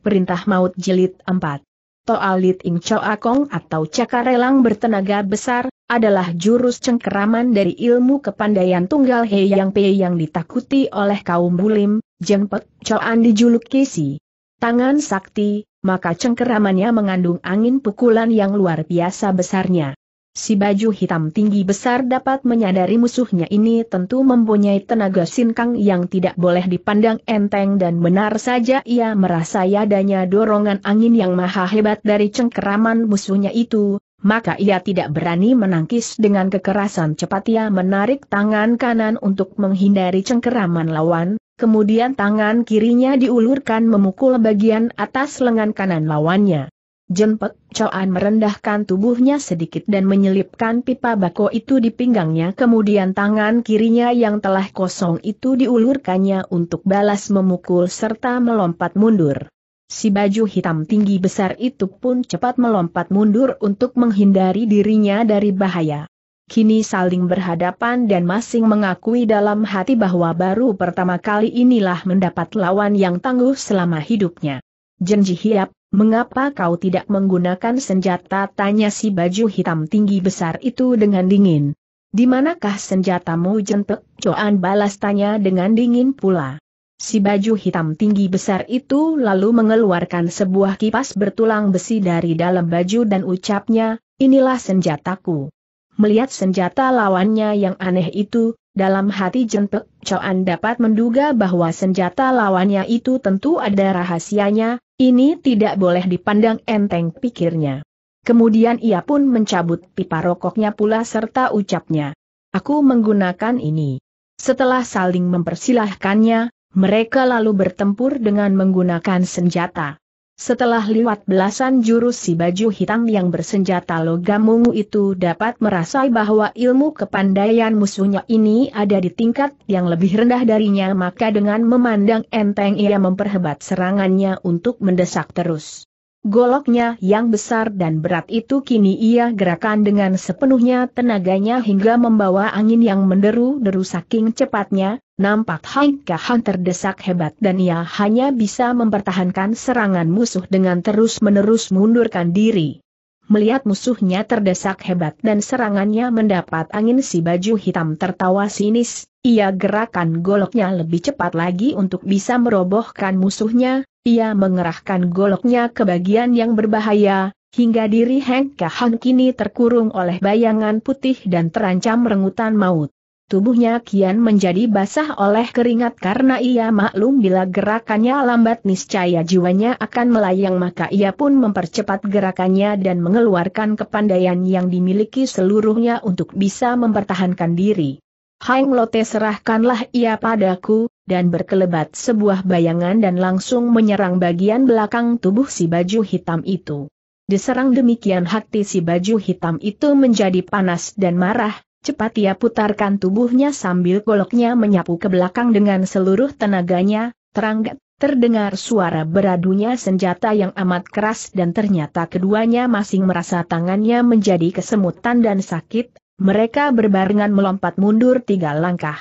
Perintah Maut Jilid 4 Toalit Lit Ing Choa Kong atau Cakarelang bertenaga besar, adalah jurus cengkeraman dari ilmu kepandaian Tunggal He Yang Pe yang ditakuti oleh kaum bulim, Jengpek Choan dijuluki si tangan sakti, maka cengkeramannya mengandung angin pukulan yang luar biasa besarnya. Si baju hitam tinggi besar dapat menyadari musuhnya ini tentu mempunyai tenaga sinkang yang tidak boleh dipandang enteng dan benar saja ia merasa adanya dorongan angin yang maha hebat dari cengkeraman musuhnya itu, maka ia tidak berani menangkis dengan kekerasan cepat ia menarik tangan kanan untuk menghindari cengkeraman lawan, kemudian tangan kirinya diulurkan memukul bagian atas lengan kanan lawannya. Jempet Coan merendahkan tubuhnya sedikit dan menyelipkan pipa bako itu di pinggangnya kemudian tangan kirinya yang telah kosong itu diulurkannya untuk balas memukul serta melompat mundur. Si baju hitam tinggi besar itu pun cepat melompat mundur untuk menghindari dirinya dari bahaya. Kini saling berhadapan dan masing mengakui dalam hati bahwa baru pertama kali inilah mendapat lawan yang tangguh selama hidupnya. Jenji Hiap, Mengapa kau tidak menggunakan senjata? Tanya si baju hitam tinggi besar itu dengan dingin. Di manakah senjatamu jentek? Coan balas tanya dengan dingin pula. Si baju hitam tinggi besar itu lalu mengeluarkan sebuah kipas bertulang besi dari dalam baju dan ucapnya, inilah senjataku. Melihat senjata lawannya yang aneh itu, dalam hati Jenpe, Coan dapat menduga bahwa senjata lawannya itu tentu ada rahasianya, ini tidak boleh dipandang enteng pikirnya. Kemudian ia pun mencabut pipa rokoknya pula serta ucapnya. Aku menggunakan ini. Setelah saling mempersilahkannya, mereka lalu bertempur dengan menggunakan senjata. Setelah lewat belasan jurus si baju hitam yang bersenjata logam ungu itu dapat merasai bahwa ilmu kepandaian musuhnya ini ada di tingkat yang lebih rendah darinya maka dengan memandang enteng ia memperhebat serangannya untuk mendesak terus. Goloknya yang besar dan berat itu kini ia gerakan dengan sepenuhnya tenaganya hingga membawa angin yang menderu-deru saking cepatnya, Nampak Haikahan terdesak hebat dan ia hanya bisa mempertahankan serangan musuh dengan terus-menerus mundurkan diri. Melihat musuhnya terdesak hebat dan serangannya mendapat angin si baju hitam tertawa sinis, ia gerakan goloknya lebih cepat lagi untuk bisa merobohkan musuhnya, ia mengerahkan goloknya ke bagian yang berbahaya, hingga diri Heng Kahan kini terkurung oleh bayangan putih dan terancam rengutan maut. Tubuhnya kian menjadi basah oleh keringat karena ia maklum bila gerakannya lambat niscaya jiwanya akan melayang maka ia pun mempercepat gerakannya dan mengeluarkan kepandaian yang dimiliki seluruhnya untuk bisa mempertahankan diri. Hai Lote serahkanlah ia padaku, dan berkelebat sebuah bayangan dan langsung menyerang bagian belakang tubuh si baju hitam itu. Diserang demikian hati si baju hitam itu menjadi panas dan marah, Cepat ia putarkan tubuhnya sambil goloknya menyapu ke belakang dengan seluruh tenaganya, terangkat, terdengar suara beradunya senjata yang amat keras dan ternyata keduanya masing merasa tangannya menjadi kesemutan dan sakit, mereka berbarengan melompat mundur tiga langkah.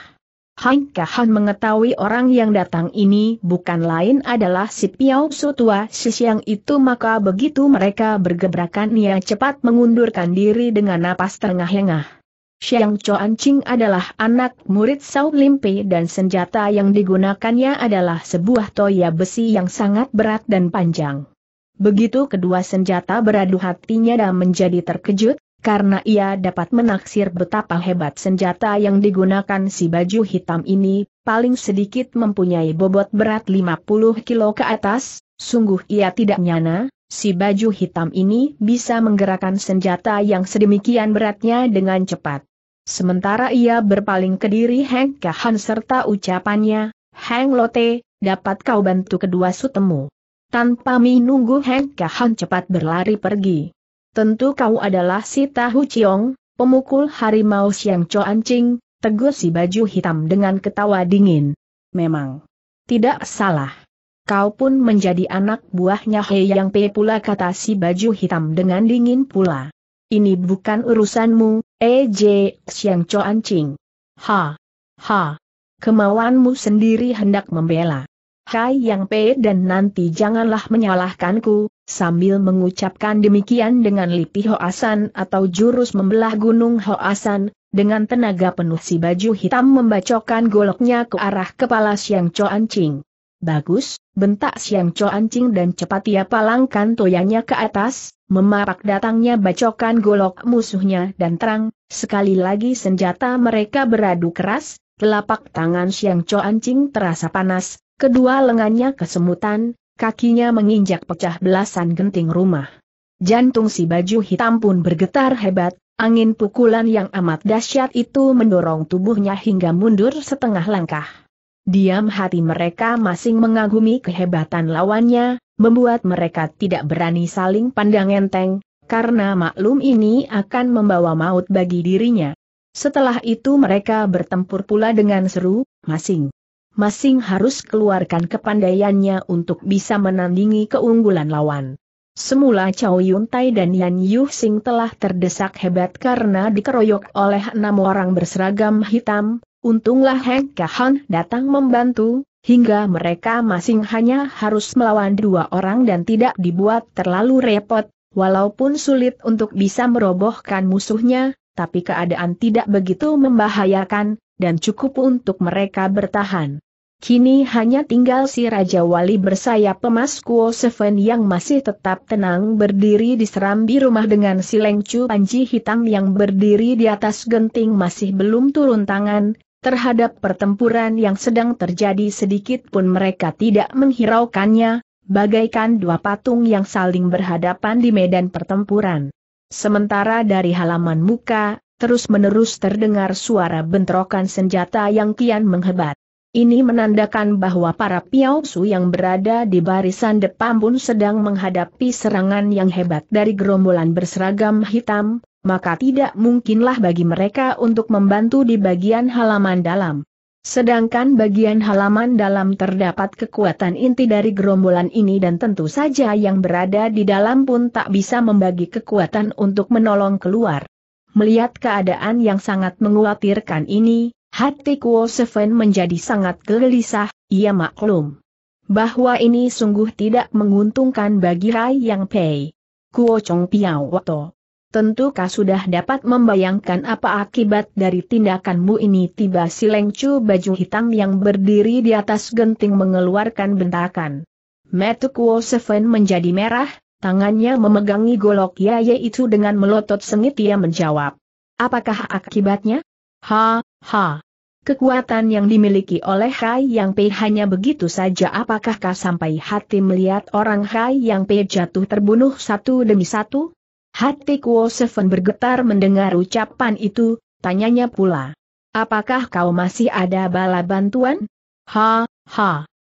Han Kahan mengetahui orang yang datang ini bukan lain adalah si Piao Su tua siang itu maka begitu mereka bergebrakan ia cepat mengundurkan diri dengan napas terengah-engah. Xiang Chuan Ching adalah anak murid Sao Limpi dan senjata yang digunakannya adalah sebuah toya besi yang sangat berat dan panjang. Begitu kedua senjata beradu hatinya dan menjadi terkejut, karena ia dapat menaksir betapa hebat senjata yang digunakan si baju hitam ini, paling sedikit mempunyai bobot berat 50 kilo ke atas, sungguh ia tidak nyana, si baju hitam ini bisa menggerakkan senjata yang sedemikian beratnya dengan cepat. Sementara ia berpaling ke diri Heng Kahan serta ucapannya, Heng Lote, dapat kau bantu kedua sutemu. Tanpa menunggu Heng Kahan cepat berlari pergi. Tentu kau adalah si Tahu Ciong, pemukul harimau Siang Cho Ancing, tegur si baju hitam dengan ketawa dingin. Memang. Tidak salah. Kau pun menjadi anak buahnya Hei Yang Pe pula kata si baju hitam dengan dingin pula. Ini bukan urusanmu, E.J. Eh, Siang Cho Ancing. Ha! Ha! Kemauanmu sendiri hendak membela. Hai Yang P dan nanti janganlah menyalahkanku, sambil mengucapkan demikian dengan lipih Hoasan atau jurus membelah gunung Hoasan, dengan tenaga penuh si baju hitam membacokkan goloknya ke arah kepala Siang Cho Bagus, bentak Siang Cho Ancing dan cepat ia palangkan toyanya ke atas, memarak datangnya bacokan golok musuhnya dan terang, sekali lagi senjata mereka beradu keras, telapak tangan Siang Cho Ancing terasa panas, kedua lengannya kesemutan, kakinya menginjak pecah belasan genting rumah. Jantung si baju hitam pun bergetar hebat, angin pukulan yang amat dahsyat itu mendorong tubuhnya hingga mundur setengah langkah. Diam hati mereka masing mengagumi kehebatan lawannya, membuat mereka tidak berani saling pandang enteng, karena maklum ini akan membawa maut bagi dirinya. Setelah itu mereka bertempur pula dengan seru, masing. Masing harus keluarkan kepandaiannya untuk bisa menandingi keunggulan lawan. Semula Chow Yun Tai dan Yan Yu Sing telah terdesak hebat karena dikeroyok oleh enam orang berseragam hitam, Untunglah Heng Kahan datang membantu, hingga mereka masing hanya harus melawan dua orang dan tidak dibuat terlalu repot, walaupun sulit untuk bisa merobohkan musuhnya, tapi keadaan tidak begitu membahayakan, dan cukup untuk mereka bertahan. Kini hanya tinggal si Raja Wali bersayap pemas Kuo Seven yang masih tetap tenang berdiri di serambi rumah dengan si Lengcu Panji Hitam yang berdiri di atas genting masih belum turun tangan, Terhadap pertempuran yang sedang terjadi sedikit pun mereka tidak menghiraukannya, bagaikan dua patung yang saling berhadapan di medan pertempuran. Sementara dari halaman muka, terus-menerus terdengar suara bentrokan senjata yang kian menghebat. Ini menandakan bahwa para piausu yang berada di barisan depan pun sedang menghadapi serangan yang hebat dari gerombolan berseragam hitam, maka tidak mungkinlah bagi mereka untuk membantu di bagian halaman dalam. Sedangkan bagian halaman dalam terdapat kekuatan inti dari gerombolan ini dan tentu saja yang berada di dalam pun tak bisa membagi kekuatan untuk menolong keluar. Melihat keadaan yang sangat mengkhawatirkan ini, hati Kuo Seven menjadi sangat gelisah, ia maklum bahwa ini sungguh tidak menguntungkan bagi Rai Yang Pei. Kuo Chong Piao Wato Tentu kau sudah dapat membayangkan apa akibat dari tindakanmu ini tiba si lengcu baju hitam yang berdiri di atas genting mengeluarkan bentakan. Matthew Seven menjadi merah, tangannya memegangi golok yaya itu dengan melotot sengit ia menjawab. Apakah akibatnya? Ha, ha. Kekuatan yang dimiliki oleh Hai Yang Pei hanya begitu saja apakah kau sampai hati melihat orang Hai Yang Pei jatuh terbunuh satu demi satu? Hati Kuo Seven bergetar mendengar ucapan itu, tanyanya pula. Apakah kau masih ada bala bantuan? Ha, ha.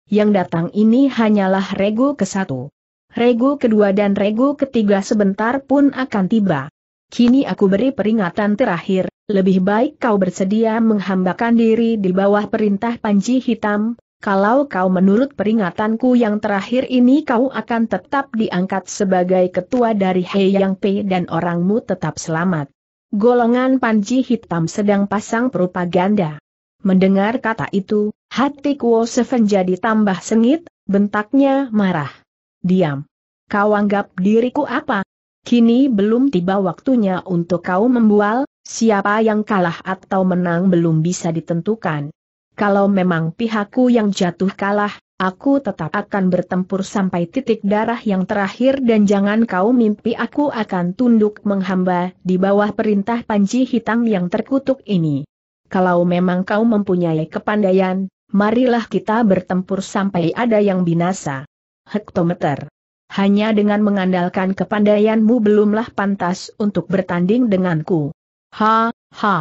Yang datang ini hanyalah regu ke satu. Regu kedua dan regu ketiga sebentar pun akan tiba. Kini aku beri peringatan terakhir, lebih baik kau bersedia menghambakan diri di bawah perintah Panji Hitam, kalau kau menurut peringatanku yang terakhir ini kau akan tetap diangkat sebagai ketua dari Hei Yang P dan orangmu tetap selamat. Golongan Panji Hitam sedang pasang propaganda. Mendengar kata itu, hati Kuo Seven jadi tambah sengit, bentaknya marah. Diam. Kau anggap diriku apa? Kini belum tiba waktunya untuk kau membual, siapa yang kalah atau menang belum bisa ditentukan kalau memang pihakku yang jatuh kalah, aku tetap akan bertempur sampai titik darah yang terakhir dan jangan kau mimpi aku akan tunduk menghamba di bawah perintah panji hitam yang terkutuk ini. Kalau memang kau mempunyai kepandaian, marilah kita bertempur sampai ada yang binasa. Hektometer. Hanya dengan mengandalkan kepandaianmu belumlah pantas untuk bertanding denganku. Ha, ha.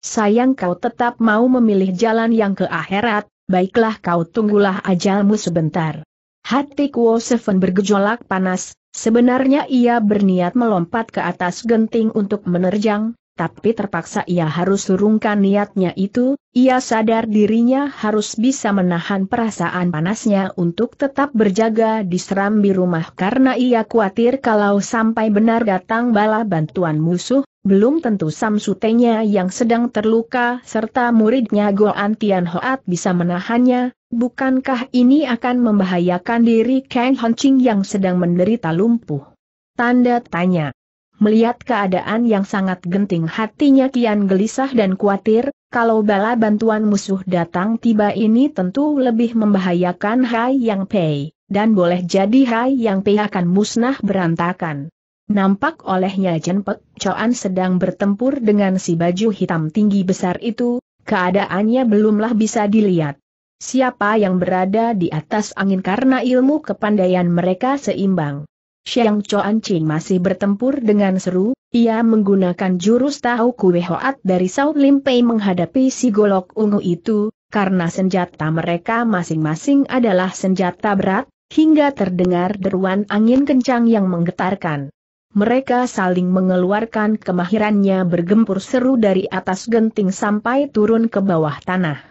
Sayang kau tetap mau memilih jalan yang ke akhirat, baiklah kau tunggulah ajalmu sebentar. Hati Kuo Seven bergejolak panas, sebenarnya ia berniat melompat ke atas genting untuk menerjang, tapi terpaksa ia harus turunkan niatnya itu, ia sadar dirinya harus bisa menahan perasaan panasnya untuk tetap berjaga di serambi rumah karena ia khawatir kalau sampai benar datang bala bantuan musuh, belum tentu Samsutenya yang sedang terluka serta muridnya Goan Tian Hoat bisa menahannya, bukankah ini akan membahayakan diri Kang Honching yang sedang menderita lumpuh? Tanda tanya. Melihat keadaan yang sangat genting hatinya kian gelisah dan khawatir, kalau bala bantuan musuh datang tiba ini tentu lebih membahayakan Hai Yang Pei, dan boleh jadi Hai Yang Pei akan musnah berantakan. Nampak olehnya Chen Pek Choan sedang bertempur dengan si baju hitam tinggi besar itu, keadaannya belumlah bisa dilihat. Siapa yang berada di atas angin karena ilmu kepandaian mereka seimbang. Xiang Choan Ching masih bertempur dengan seru, ia menggunakan jurus tahu kue hoat dari Sao Lim Pei menghadapi si golok ungu itu, karena senjata mereka masing-masing adalah senjata berat, hingga terdengar deruan angin kencang yang menggetarkan mereka saling mengeluarkan kemahirannya bergempur seru dari atas genting sampai turun ke bawah tanah.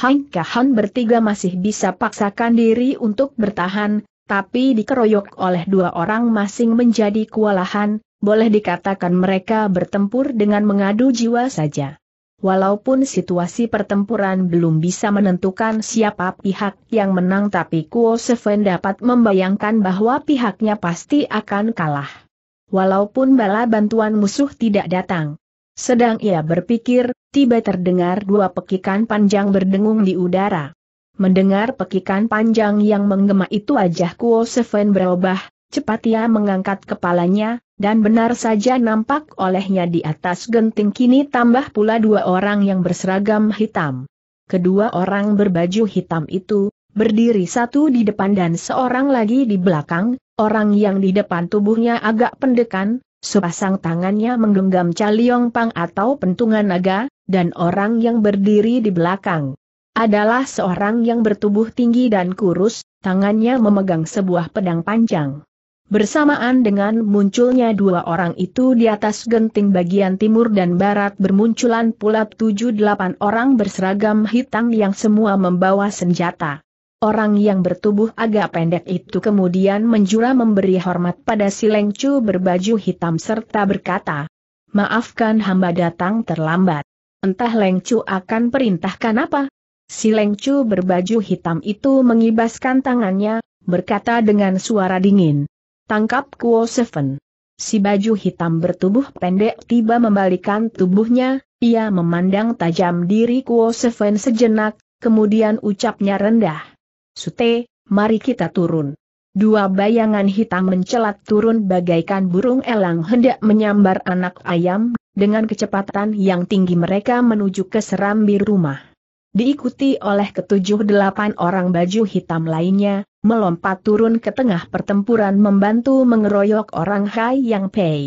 Han Kahan bertiga masih bisa paksakan diri untuk bertahan, tapi dikeroyok oleh dua orang masing menjadi kewalahan, boleh dikatakan mereka bertempur dengan mengadu jiwa saja. Walaupun situasi pertempuran belum bisa menentukan siapa pihak yang menang tapi Kuo Seven dapat membayangkan bahwa pihaknya pasti akan kalah walaupun bala bantuan musuh tidak datang. Sedang ia berpikir, tiba terdengar dua pekikan panjang berdengung di udara. Mendengar pekikan panjang yang menggema itu wajah Kuo Seven berubah, cepat ia mengangkat kepalanya, dan benar saja nampak olehnya di atas genting kini tambah pula dua orang yang berseragam hitam. Kedua orang berbaju hitam itu, berdiri satu di depan dan seorang lagi di belakang, orang yang di depan tubuhnya agak pendekan, sepasang tangannya menggenggam caliong pang atau pentungan naga, dan orang yang berdiri di belakang adalah seorang yang bertubuh tinggi dan kurus, tangannya memegang sebuah pedang panjang. Bersamaan dengan munculnya dua orang itu di atas genting bagian timur dan barat bermunculan pula tujuh delapan orang berseragam hitam yang semua membawa senjata. Orang yang bertubuh agak pendek itu kemudian menjura memberi hormat pada si Lengcu berbaju hitam serta berkata, Maafkan hamba datang terlambat. Entah Lengcu akan perintahkan apa? Si Lengcu berbaju hitam itu mengibaskan tangannya, berkata dengan suara dingin. Tangkap Kuo Seven. Si baju hitam bertubuh pendek tiba membalikan tubuhnya, ia memandang tajam diri Kuo Seven sejenak, kemudian ucapnya rendah. Sute, mari kita turun. Dua bayangan hitam mencelat turun bagaikan burung elang hendak menyambar anak ayam, dengan kecepatan yang tinggi mereka menuju ke serambi rumah. Diikuti oleh ketujuh delapan orang baju hitam lainnya, melompat turun ke tengah pertempuran membantu mengeroyok orang Hai Yang Pei.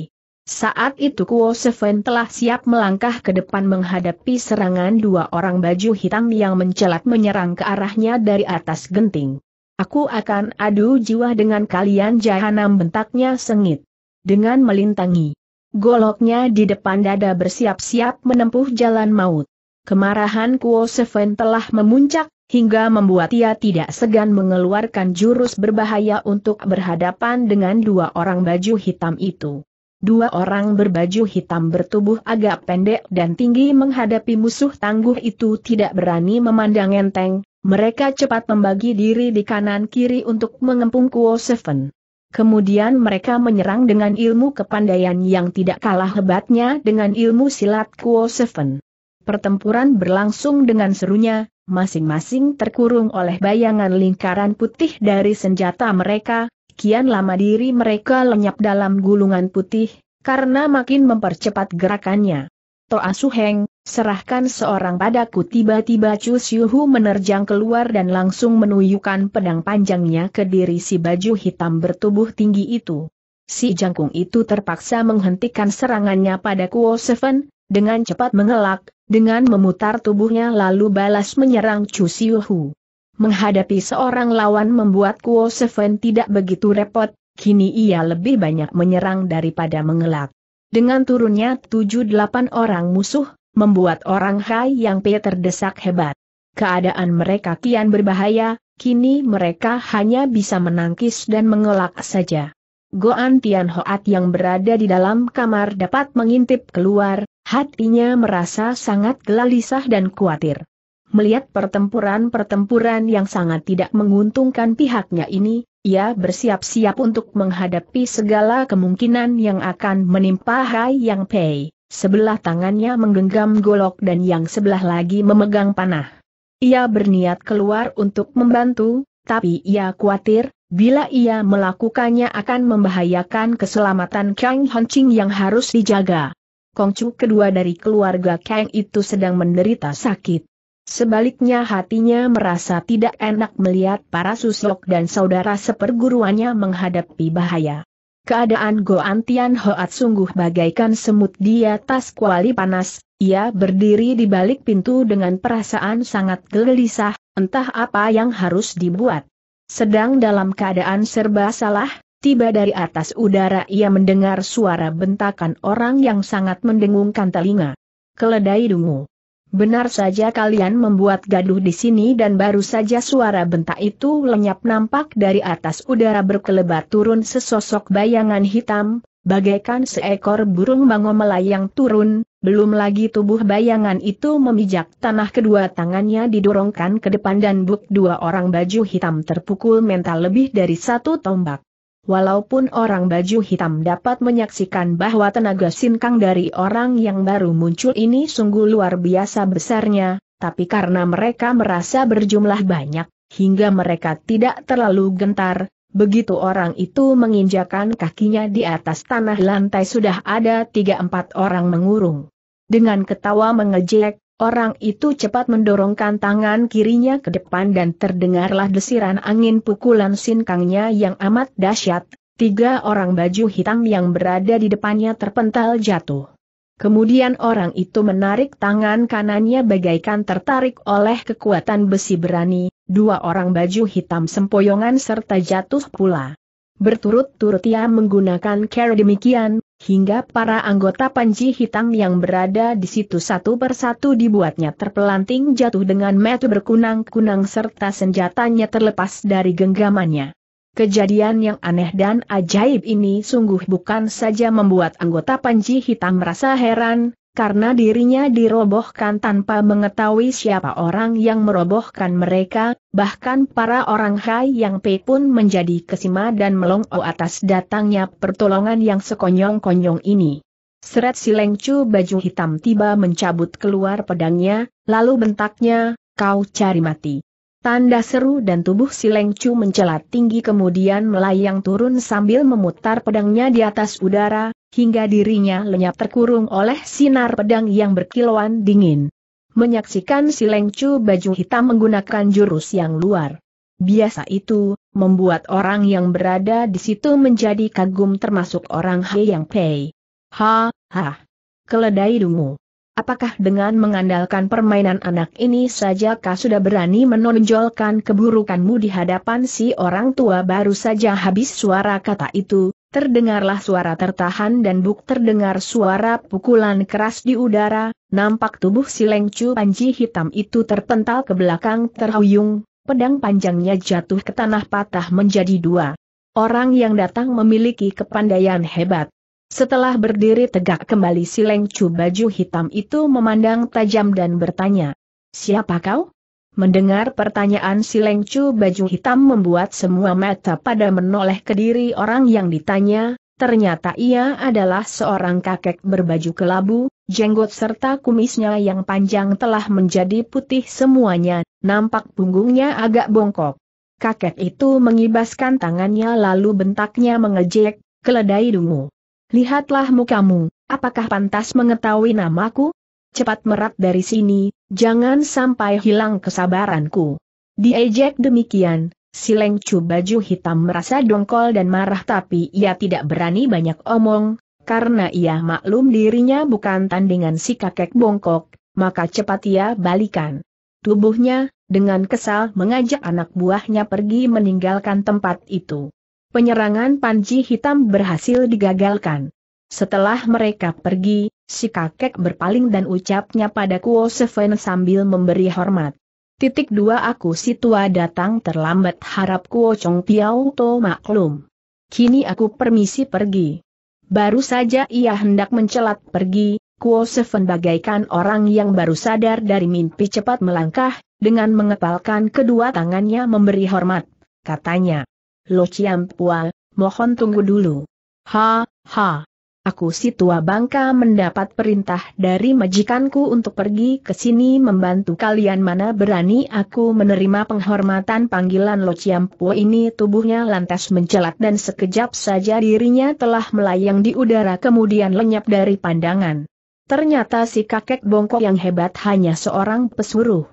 Saat itu Kuo Seven telah siap melangkah ke depan menghadapi serangan dua orang baju hitam yang mencelat menyerang ke arahnya dari atas genting. Aku akan adu jiwa dengan kalian jahanam bentaknya sengit. Dengan melintangi. Goloknya di depan dada bersiap-siap menempuh jalan maut. Kemarahan Kuo Seven telah memuncak, hingga membuat ia tidak segan mengeluarkan jurus berbahaya untuk berhadapan dengan dua orang baju hitam itu. Dua orang berbaju hitam bertubuh agak pendek dan tinggi menghadapi musuh tangguh itu tidak berani memandang enteng, mereka cepat membagi diri di kanan-kiri untuk mengempung Kuo Seven. Kemudian mereka menyerang dengan ilmu kepandaian yang tidak kalah hebatnya dengan ilmu silat Kuo Seven. Pertempuran berlangsung dengan serunya, masing-masing terkurung oleh bayangan lingkaran putih dari senjata mereka, kian lama diri mereka lenyap dalam gulungan putih, karena makin mempercepat gerakannya. Toa Suheng, serahkan seorang padaku tiba-tiba Chu Siuhu menerjang keluar dan langsung menuyukan pedang panjangnya ke diri si baju hitam bertubuh tinggi itu. Si jangkung itu terpaksa menghentikan serangannya pada Kuo Seven, dengan cepat mengelak, dengan memutar tubuhnya lalu balas menyerang Chu Siuhu. Menghadapi seorang lawan membuat Kuo Seven tidak begitu repot, kini ia lebih banyak menyerang daripada mengelak. Dengan turunnya 7-8 orang musuh, membuat orang Hai yang Pei terdesak hebat. Keadaan mereka kian berbahaya, kini mereka hanya bisa menangkis dan mengelak saja. Goan Tian Hoat yang berada di dalam kamar dapat mengintip keluar, hatinya merasa sangat gelisah dan khawatir. Melihat pertempuran-pertempuran yang sangat tidak menguntungkan pihaknya ini, ia bersiap-siap untuk menghadapi segala kemungkinan yang akan menimpa Hai Yang Pei. Sebelah tangannya menggenggam golok dan yang sebelah lagi memegang panah. Ia berniat keluar untuk membantu, tapi ia khawatir, bila ia melakukannya akan membahayakan keselamatan Kang Hon Ching yang harus dijaga. Kongcu kedua dari keluarga Kang itu sedang menderita sakit. Sebaliknya hatinya merasa tidak enak melihat para susok dan saudara seperguruannya menghadapi bahaya. Keadaan Goan Tian Hoat sungguh bagaikan semut di atas kuali panas, ia berdiri di balik pintu dengan perasaan sangat gelisah, entah apa yang harus dibuat. Sedang dalam keadaan serba salah, tiba dari atas udara ia mendengar suara bentakan orang yang sangat mendengungkan telinga. Keledai dungu. Benar saja kalian membuat gaduh di sini dan baru saja suara bentak itu lenyap nampak dari atas udara berkelebat turun sesosok bayangan hitam, bagaikan seekor burung bango melayang turun, belum lagi tubuh bayangan itu memijak tanah kedua tangannya didorongkan ke depan dan buk dua orang baju hitam terpukul mental lebih dari satu tombak. Walaupun orang baju hitam dapat menyaksikan bahwa tenaga sinkang dari orang yang baru muncul ini sungguh luar biasa besarnya, tapi karena mereka merasa berjumlah banyak, hingga mereka tidak terlalu gentar, begitu orang itu menginjakan kakinya di atas tanah lantai sudah ada tiga empat orang mengurung. Dengan ketawa mengejek, Orang itu cepat mendorongkan tangan kirinya ke depan dan terdengarlah desiran angin pukulan sinkangnya yang amat dahsyat. Tiga orang baju hitam yang berada di depannya terpental jatuh. Kemudian orang itu menarik tangan kanannya bagaikan tertarik oleh kekuatan besi berani, dua orang baju hitam sempoyongan serta jatuh pula. Berturut-turut ia menggunakan cara demikian, hingga para anggota Panji Hitam yang berada di situ satu persatu dibuatnya terpelanting jatuh dengan metu berkunang-kunang serta senjatanya terlepas dari genggamannya. Kejadian yang aneh dan ajaib ini sungguh bukan saja membuat anggota Panji Hitam merasa heran, karena dirinya dirobohkan tanpa mengetahui siapa orang yang merobohkan mereka, bahkan para orang Hai yang Pei pun menjadi kesima dan melongo atas datangnya pertolongan yang sekonyong-konyong ini. Seret si Lengcu baju hitam tiba mencabut keluar pedangnya, lalu bentaknya, kau cari mati. Tanda seru dan tubuh si Lengcu mencelat tinggi kemudian melayang turun sambil memutar pedangnya di atas udara, hingga dirinya lenyap terkurung oleh sinar pedang yang berkilauan dingin. Menyaksikan si Lengcu baju hitam menggunakan jurus yang luar. Biasa itu, membuat orang yang berada di situ menjadi kagum termasuk orang He Yang Pei. Ha, ha. Keledai dungu. Apakah dengan mengandalkan permainan anak ini saja kau sudah berani menonjolkan keburukanmu di hadapan si orang tua baru saja habis suara kata itu, terdengarlah suara tertahan dan buk terdengar suara pukulan keras di udara, nampak tubuh si Lengcu Panji hitam itu terpental ke belakang terhuyung, pedang panjangnya jatuh ke tanah patah menjadi dua. Orang yang datang memiliki kepandaian hebat. Setelah berdiri tegak kembali si Lengcu baju hitam itu memandang tajam dan bertanya, Siapa kau? Mendengar pertanyaan si Lengcu baju hitam membuat semua mata pada menoleh ke diri orang yang ditanya, ternyata ia adalah seorang kakek berbaju kelabu, jenggot serta kumisnya yang panjang telah menjadi putih semuanya, nampak punggungnya agak bongkok. Kakek itu mengibaskan tangannya lalu bentaknya mengejek, keledai dungu. Lihatlah mukamu, apakah pantas mengetahui namaku? cepat merat dari sini, jangan sampai hilang kesabaranku. Diejek demikian, si Lengcu baju hitam merasa dongkol dan marah tapi ia tidak berani banyak omong, karena ia maklum dirinya bukan tandingan si kakek bongkok, maka cepat ia balikan. Tubuhnya, dengan kesal mengajak anak buahnya pergi meninggalkan tempat itu. Penyerangan Panji Hitam berhasil digagalkan. Setelah mereka pergi, Si kakek berpaling dan ucapnya pada Kuo Seven sambil memberi hormat. Titik dua aku si tua datang terlambat harap Kuo Chong Piao To maklum. Kini aku permisi pergi. Baru saja ia hendak mencelat pergi, Kuo Seven bagaikan orang yang baru sadar dari mimpi cepat melangkah, dengan mengepalkan kedua tangannya memberi hormat. Katanya, Lo Chiam Pua, mohon tunggu dulu. Ha, ha. Aku si tua bangka mendapat perintah dari majikanku untuk pergi ke sini membantu kalian mana berani aku menerima penghormatan panggilan Lo Chiampo ini tubuhnya lantas mencelat dan sekejap saja dirinya telah melayang di udara kemudian lenyap dari pandangan. Ternyata si kakek bongkok yang hebat hanya seorang pesuruh.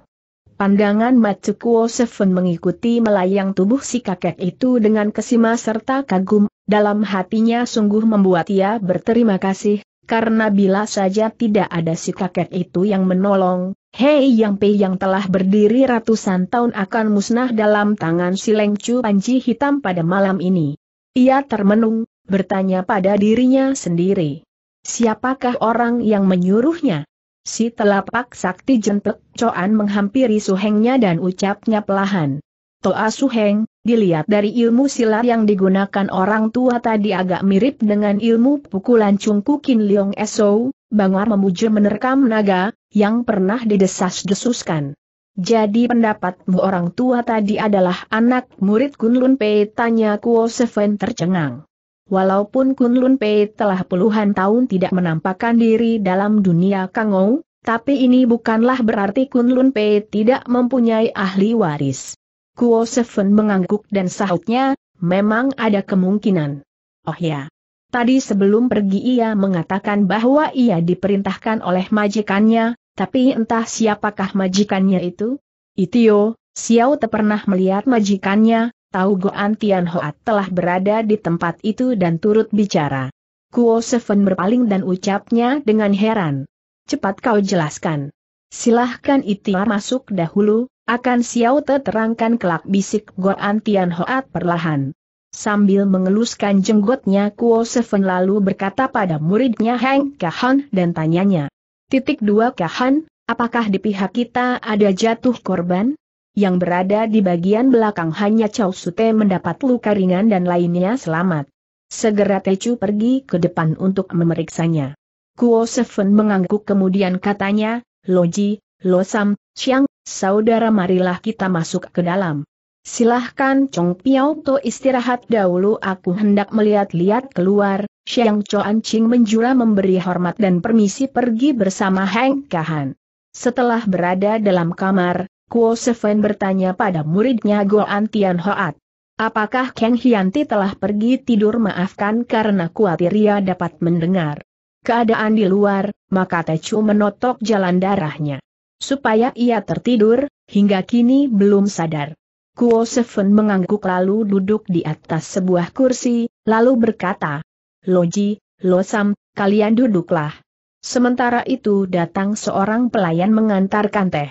Pandangan Matsukuo Seven mengikuti melayang tubuh si kakek itu dengan kesima serta kagum, dalam hatinya sungguh membuat ia berterima kasih, karena bila saja tidak ada si kakek itu yang menolong, Hei Yang Pei yang telah berdiri ratusan tahun akan musnah dalam tangan si Lengcu Panji Hitam pada malam ini. Ia termenung, bertanya pada dirinya sendiri. Siapakah orang yang menyuruhnya? Si telapak sakti jentek Coan menghampiri suhengnya dan ucapnya pelahan. Toa suheng, Dilihat dari ilmu silat yang digunakan orang tua tadi agak mirip dengan ilmu pukulan Cungku Kin Leong Eso, Bangar memuji menerkam naga, yang pernah didesas-desuskan. Jadi pendapatmu orang tua tadi adalah anak murid Kunlun Pei tanya Kuo Seven tercengang. Walaupun Kunlun Pei telah puluhan tahun tidak menampakkan diri dalam dunia Kangou, tapi ini bukanlah berarti Kunlun Pei tidak mempunyai ahli waris. Kuo Seven mengangguk dan sahutnya, memang ada kemungkinan. Oh ya. Tadi sebelum pergi ia mengatakan bahwa ia diperintahkan oleh majikannya, tapi entah siapakah majikannya itu? Itio, Xiao Te pernah melihat majikannya, tahu Goan Tianhoat telah berada di tempat itu dan turut bicara. Kuo Seven berpaling dan ucapnya dengan heran. Cepat kau jelaskan. Silahkan Itio masuk dahulu, akan Xiao Te terangkan kelak bisik Goan Tian Hoat perlahan. Sambil mengeluskan jenggotnya Kuo Seven lalu berkata pada muridnya Heng Kahan dan tanyanya. Titik dua Kahan, apakah di pihak kita ada jatuh korban? Yang berada di bagian belakang hanya Chow Sute mendapat luka ringan dan lainnya selamat. Segera Techu pergi ke depan untuk memeriksanya. Kuo Seven mengangguk kemudian katanya, Loji, Losam, Sam, Xiang, Saudara marilah kita masuk ke dalam. Silahkan Chong Piao To istirahat dahulu aku hendak melihat-lihat keluar, Xiang Cho Ching menjura memberi hormat dan permisi pergi bersama Heng Kahan. Setelah berada dalam kamar, Kuo Seven bertanya pada muridnya Goan Tian Hoat. Apakah Kang Hianti telah pergi tidur maafkan karena khawatir ia dapat mendengar keadaan di luar, maka Tecu menotok jalan darahnya supaya ia tertidur, hingga kini belum sadar. Kuo Seven mengangguk lalu duduk di atas sebuah kursi, lalu berkata, Loji, Lo Sam, kalian duduklah. Sementara itu datang seorang pelayan mengantarkan teh.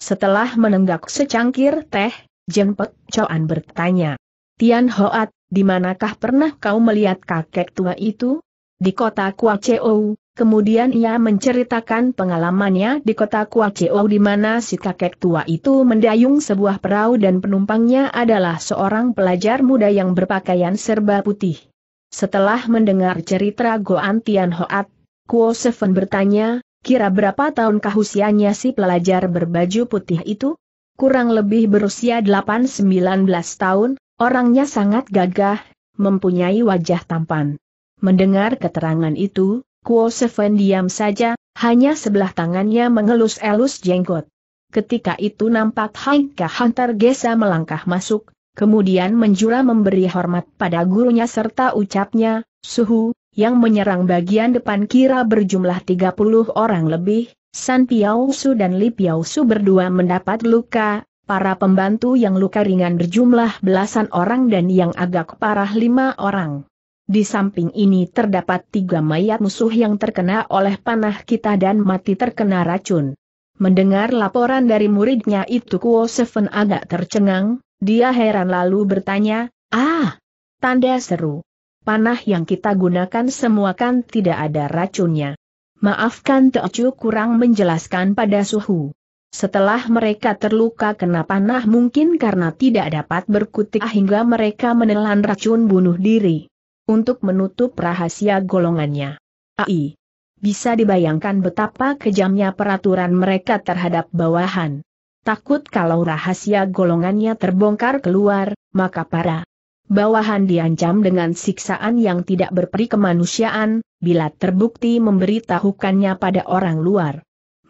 Setelah menenggak secangkir teh, Jeng Pek Choan bertanya, Tian Hoat, di manakah pernah kau melihat kakek tua itu? Di kota Kuacheo, Kemudian ia menceritakan pengalamannya di kota Kuacheo di mana si kakek tua itu mendayung sebuah perahu dan penumpangnya adalah seorang pelajar muda yang berpakaian serba putih. Setelah mendengar cerita Goan Tian Hoat, Kuo Seven bertanya, kira berapa tahunkah usianya si pelajar berbaju putih itu? Kurang lebih berusia 8-19 tahun, orangnya sangat gagah, mempunyai wajah tampan. Mendengar keterangan itu, Kuo Seven diam saja, hanya sebelah tangannya mengelus-elus jenggot. Ketika itu nampak Haika Hunter Gesa melangkah masuk, kemudian menjura memberi hormat pada gurunya serta ucapnya, Suhu, yang menyerang bagian depan kira berjumlah 30 orang lebih, San Piao dan Li Piao berdua mendapat luka, para pembantu yang luka ringan berjumlah belasan orang dan yang agak parah lima orang. Di samping ini terdapat tiga mayat musuh yang terkena oleh panah kita dan mati terkena racun. Mendengar laporan dari muridnya itu Kuo Seven agak tercengang, dia heran lalu bertanya, Ah! Tanda seru. Panah yang kita gunakan semua kan tidak ada racunnya. Maafkan Teocu kurang menjelaskan pada suhu. Setelah mereka terluka kena panah mungkin karena tidak dapat berkutik hingga mereka menelan racun bunuh diri untuk menutup rahasia golongannya. AI. Bisa dibayangkan betapa kejamnya peraturan mereka terhadap bawahan. Takut kalau rahasia golongannya terbongkar keluar, maka para bawahan diancam dengan siksaan yang tidak berperi kemanusiaan, bila terbukti memberitahukannya pada orang luar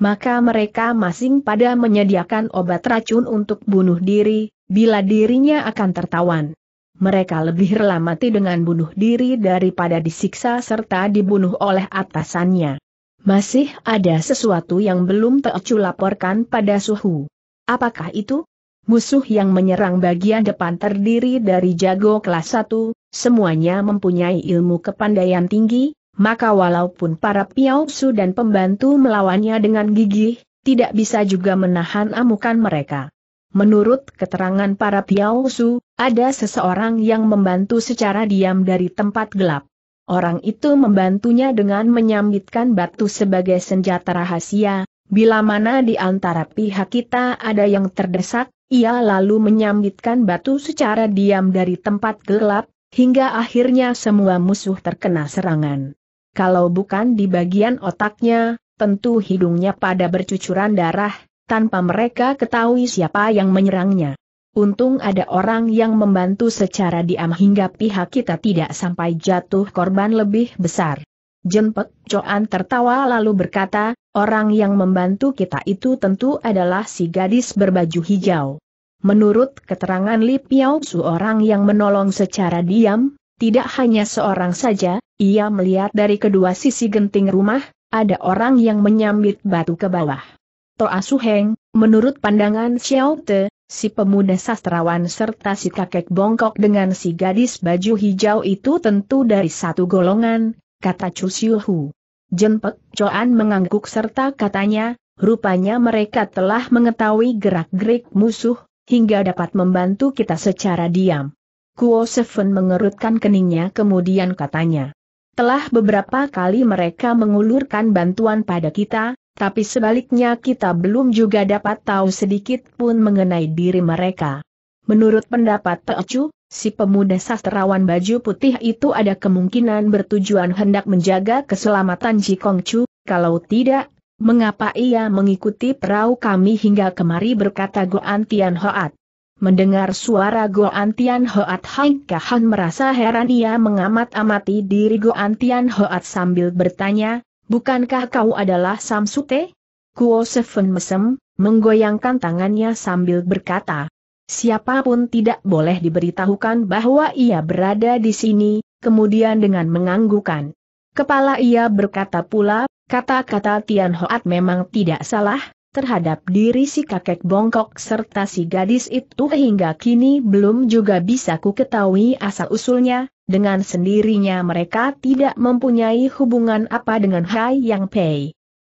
maka mereka masing pada menyediakan obat racun untuk bunuh diri, bila dirinya akan tertawan mereka lebih rela mati dengan bunuh diri daripada disiksa serta dibunuh oleh atasannya. Masih ada sesuatu yang belum Teocu laporkan pada Suhu. Apakah itu? Musuh yang menyerang bagian depan terdiri dari jago kelas 1, semuanya mempunyai ilmu kepandaian tinggi, maka walaupun para piausu dan pembantu melawannya dengan gigih, tidak bisa juga menahan amukan mereka. Menurut keterangan para Piausu, ada seseorang yang membantu secara diam dari tempat gelap. Orang itu membantunya dengan menyambitkan batu sebagai senjata rahasia, bila mana di antara pihak kita ada yang terdesak, ia lalu menyambitkan batu secara diam dari tempat gelap, hingga akhirnya semua musuh terkena serangan. Kalau bukan di bagian otaknya, tentu hidungnya pada bercucuran darah, tanpa mereka ketahui siapa yang menyerangnya. Untung ada orang yang membantu secara diam hingga pihak kita tidak sampai jatuh korban lebih besar. Jempek Coan tertawa lalu berkata, orang yang membantu kita itu tentu adalah si gadis berbaju hijau. Menurut keterangan Li Piao Su orang yang menolong secara diam, tidak hanya seorang saja, ia melihat dari kedua sisi genting rumah, ada orang yang menyambit batu ke bawah. Toa Suheng, menurut pandangan Xiao Te, si pemuda sastrawan serta si kakek bongkok dengan si gadis baju hijau itu tentu dari satu golongan, kata Chu Siu Hu. Jenpek Choan mengangguk serta katanya, rupanya mereka telah mengetahui gerak-gerik musuh, hingga dapat membantu kita secara diam. Kuo Seven mengerutkan keningnya kemudian katanya. Telah beberapa kali mereka mengulurkan bantuan pada kita, tapi sebaliknya kita belum juga dapat tahu sedikit pun mengenai diri mereka. Menurut pendapat Teocu, si pemuda sastrawan baju putih itu ada kemungkinan bertujuan hendak menjaga keselamatan Jikongcu, kalau tidak, mengapa ia mengikuti perahu kami hingga kemari berkata Goan Tian Hoat. Mendengar suara Goan Tian Hoat Hang Kahan merasa heran ia mengamat-amati diri Goan Tian Hoat sambil bertanya, Bukankah kau adalah Samsute? Kuo Seven mesem, menggoyangkan tangannya sambil berkata, siapapun tidak boleh diberitahukan bahwa ia berada di sini, kemudian dengan menganggukan. Kepala ia berkata pula, kata-kata Tian Hoat memang tidak salah, terhadap diri si kakek bongkok serta si gadis itu hingga kini belum juga bisa ku ketahui asal-usulnya, dengan sendirinya mereka tidak mempunyai hubungan apa dengan Hai Yang Pei.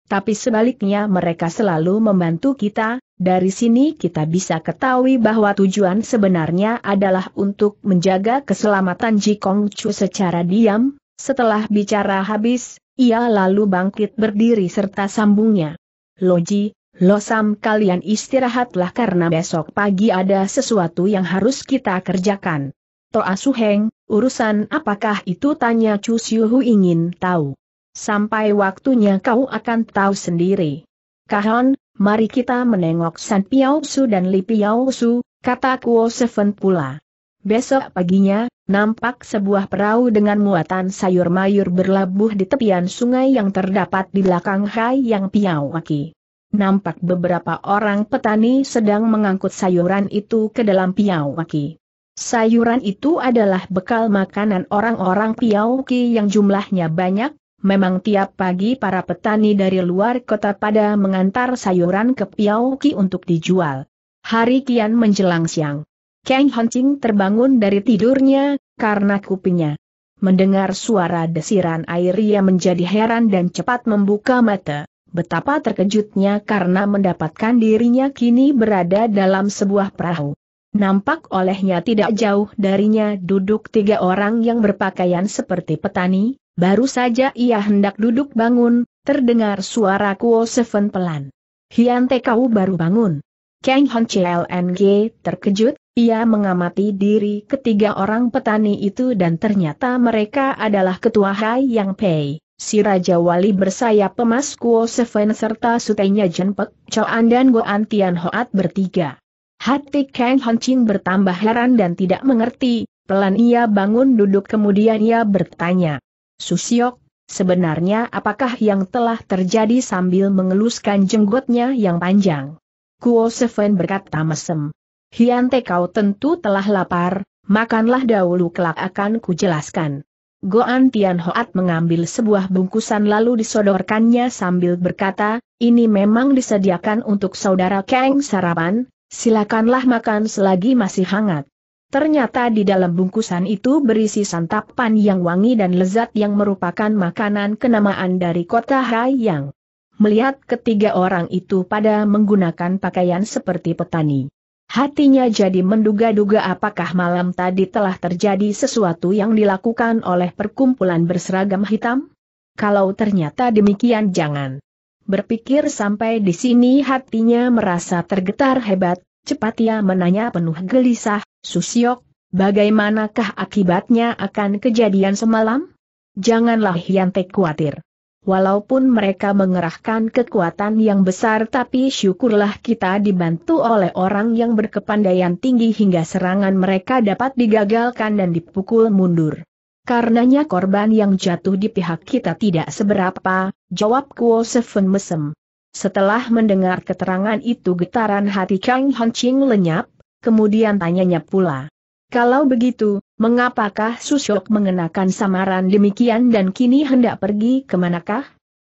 Tapi sebaliknya mereka selalu membantu kita, dari sini kita bisa ketahui bahwa tujuan sebenarnya adalah untuk menjaga keselamatan Ji Kong Chu secara diam, setelah bicara habis, ia lalu bangkit berdiri serta sambungnya. Loji, Sam, kalian istirahatlah karena besok pagi ada sesuatu yang harus kita kerjakan. Toa ah Suheng, urusan apakah itu tanya Chu Siuhu ingin tahu. Sampai waktunya kau akan tahu sendiri. Kahon, mari kita menengok San Piao Su dan Li Piao Su, kata Kuo Seven pula. Besok paginya, nampak sebuah perahu dengan muatan sayur mayur berlabuh di tepian sungai yang terdapat di belakang Hai Yang Piawaki. Nampak beberapa orang petani sedang mengangkut sayuran itu ke dalam Piawaki. Sayuran itu adalah bekal makanan orang-orang Piauki yang jumlahnya banyak, memang tiap pagi para petani dari luar kota pada mengantar sayuran ke Piauki untuk dijual. Hari kian menjelang siang. Kang Hancing terbangun dari tidurnya, karena kupingnya. Mendengar suara desiran air ia menjadi heran dan cepat membuka mata. Betapa terkejutnya karena mendapatkan dirinya kini berada dalam sebuah perahu. Nampak olehnya tidak jauh darinya duduk tiga orang yang berpakaian seperti petani, baru saja ia hendak duduk bangun, terdengar suara Kuo Seven pelan. Hian Tekau baru bangun. Kang Hon CLNG terkejut, ia mengamati diri ketiga orang petani itu dan ternyata mereka adalah ketua Hai Yang Pei, si Raja Wali bersayap emas Kuo Seven serta sutenya Jenpek, Pek, Choan dan Goan Tian Hoat bertiga. Hati Kang Hancin bertambah heran dan tidak mengerti, pelan ia bangun duduk kemudian ia bertanya. Susiok, sebenarnya apakah yang telah terjadi sambil mengeluskan jenggotnya yang panjang? Kuo Seven berkata mesem. Hiante kau tentu telah lapar, makanlah dahulu kelak akan kujelaskan. Goan Tian Hoat mengambil sebuah bungkusan lalu disodorkannya sambil berkata, ini memang disediakan untuk saudara Kang sarapan, silakanlah makan selagi masih hangat. Ternyata di dalam bungkusan itu berisi santapan yang wangi dan lezat yang merupakan makanan kenamaan dari kota Haiyang. Melihat ketiga orang itu pada menggunakan pakaian seperti petani. Hatinya jadi menduga-duga apakah malam tadi telah terjadi sesuatu yang dilakukan oleh perkumpulan berseragam hitam? Kalau ternyata demikian jangan. Berpikir sampai di sini hatinya merasa tergetar hebat, cepat ia menanya penuh gelisah, Susiok, bagaimanakah akibatnya akan kejadian semalam? Janganlah Hyante khawatir. Walaupun mereka mengerahkan kekuatan yang besar tapi syukurlah kita dibantu oleh orang yang berkepandaian tinggi hingga serangan mereka dapat digagalkan dan dipukul mundur. Karenanya korban yang jatuh di pihak kita tidak seberapa, jawab Kuo Seven mesem. Setelah mendengar keterangan itu getaran hati Kang Hancing lenyap, kemudian tanyanya pula. Kalau begitu, mengapakah Susyok mengenakan samaran demikian dan kini hendak pergi kemanakah?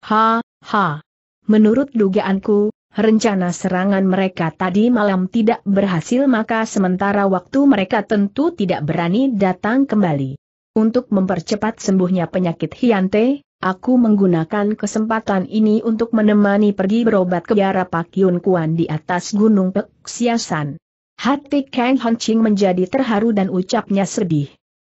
Ha, ha. Menurut dugaanku, rencana serangan mereka tadi malam tidak berhasil maka sementara waktu mereka tentu tidak berani datang kembali. Untuk mempercepat sembuhnya penyakit Hyante, aku menggunakan kesempatan ini untuk menemani pergi berobat ke biara Pak Yun Kuan di atas Gunung Peksiasan. Hati Kang Hancing menjadi terharu dan ucapnya sedih.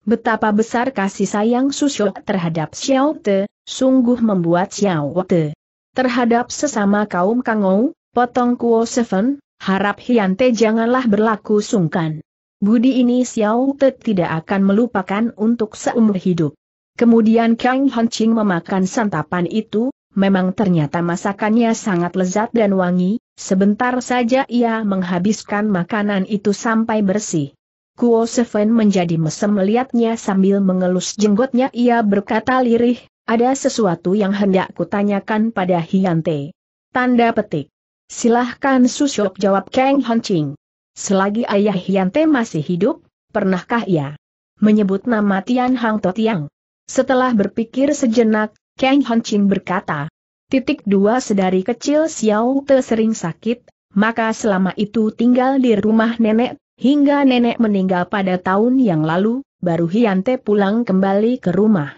Betapa besar kasih sayang Susyo terhadap Xiao Te, sungguh membuat Xiao Te terhadap sesama kaum Kangou, potong Kuo Seven, harap Hyante janganlah berlaku sungkan. Budi ini Xiao Te tidak akan melupakan untuk seumur hidup. Kemudian Kang Ching memakan santapan itu, memang ternyata masakannya sangat lezat dan wangi, sebentar saja ia menghabiskan makanan itu sampai bersih. Kuo Seven menjadi mesem melihatnya sambil mengelus jenggotnya ia berkata lirih, ada sesuatu yang hendak kutanyakan pada Hyante. Tanda petik. Silahkan Susyok jawab Kang Ching. Selagi ayah Hyante masih hidup, pernahkah ia menyebut nama Tian Hang Totiang? Setelah berpikir sejenak, Kang Hancing berkata, titik dua sedari kecil Xiao Te sering sakit, maka selama itu tinggal di rumah nenek, hingga nenek meninggal pada tahun yang lalu, baru Hyante pulang kembali ke rumah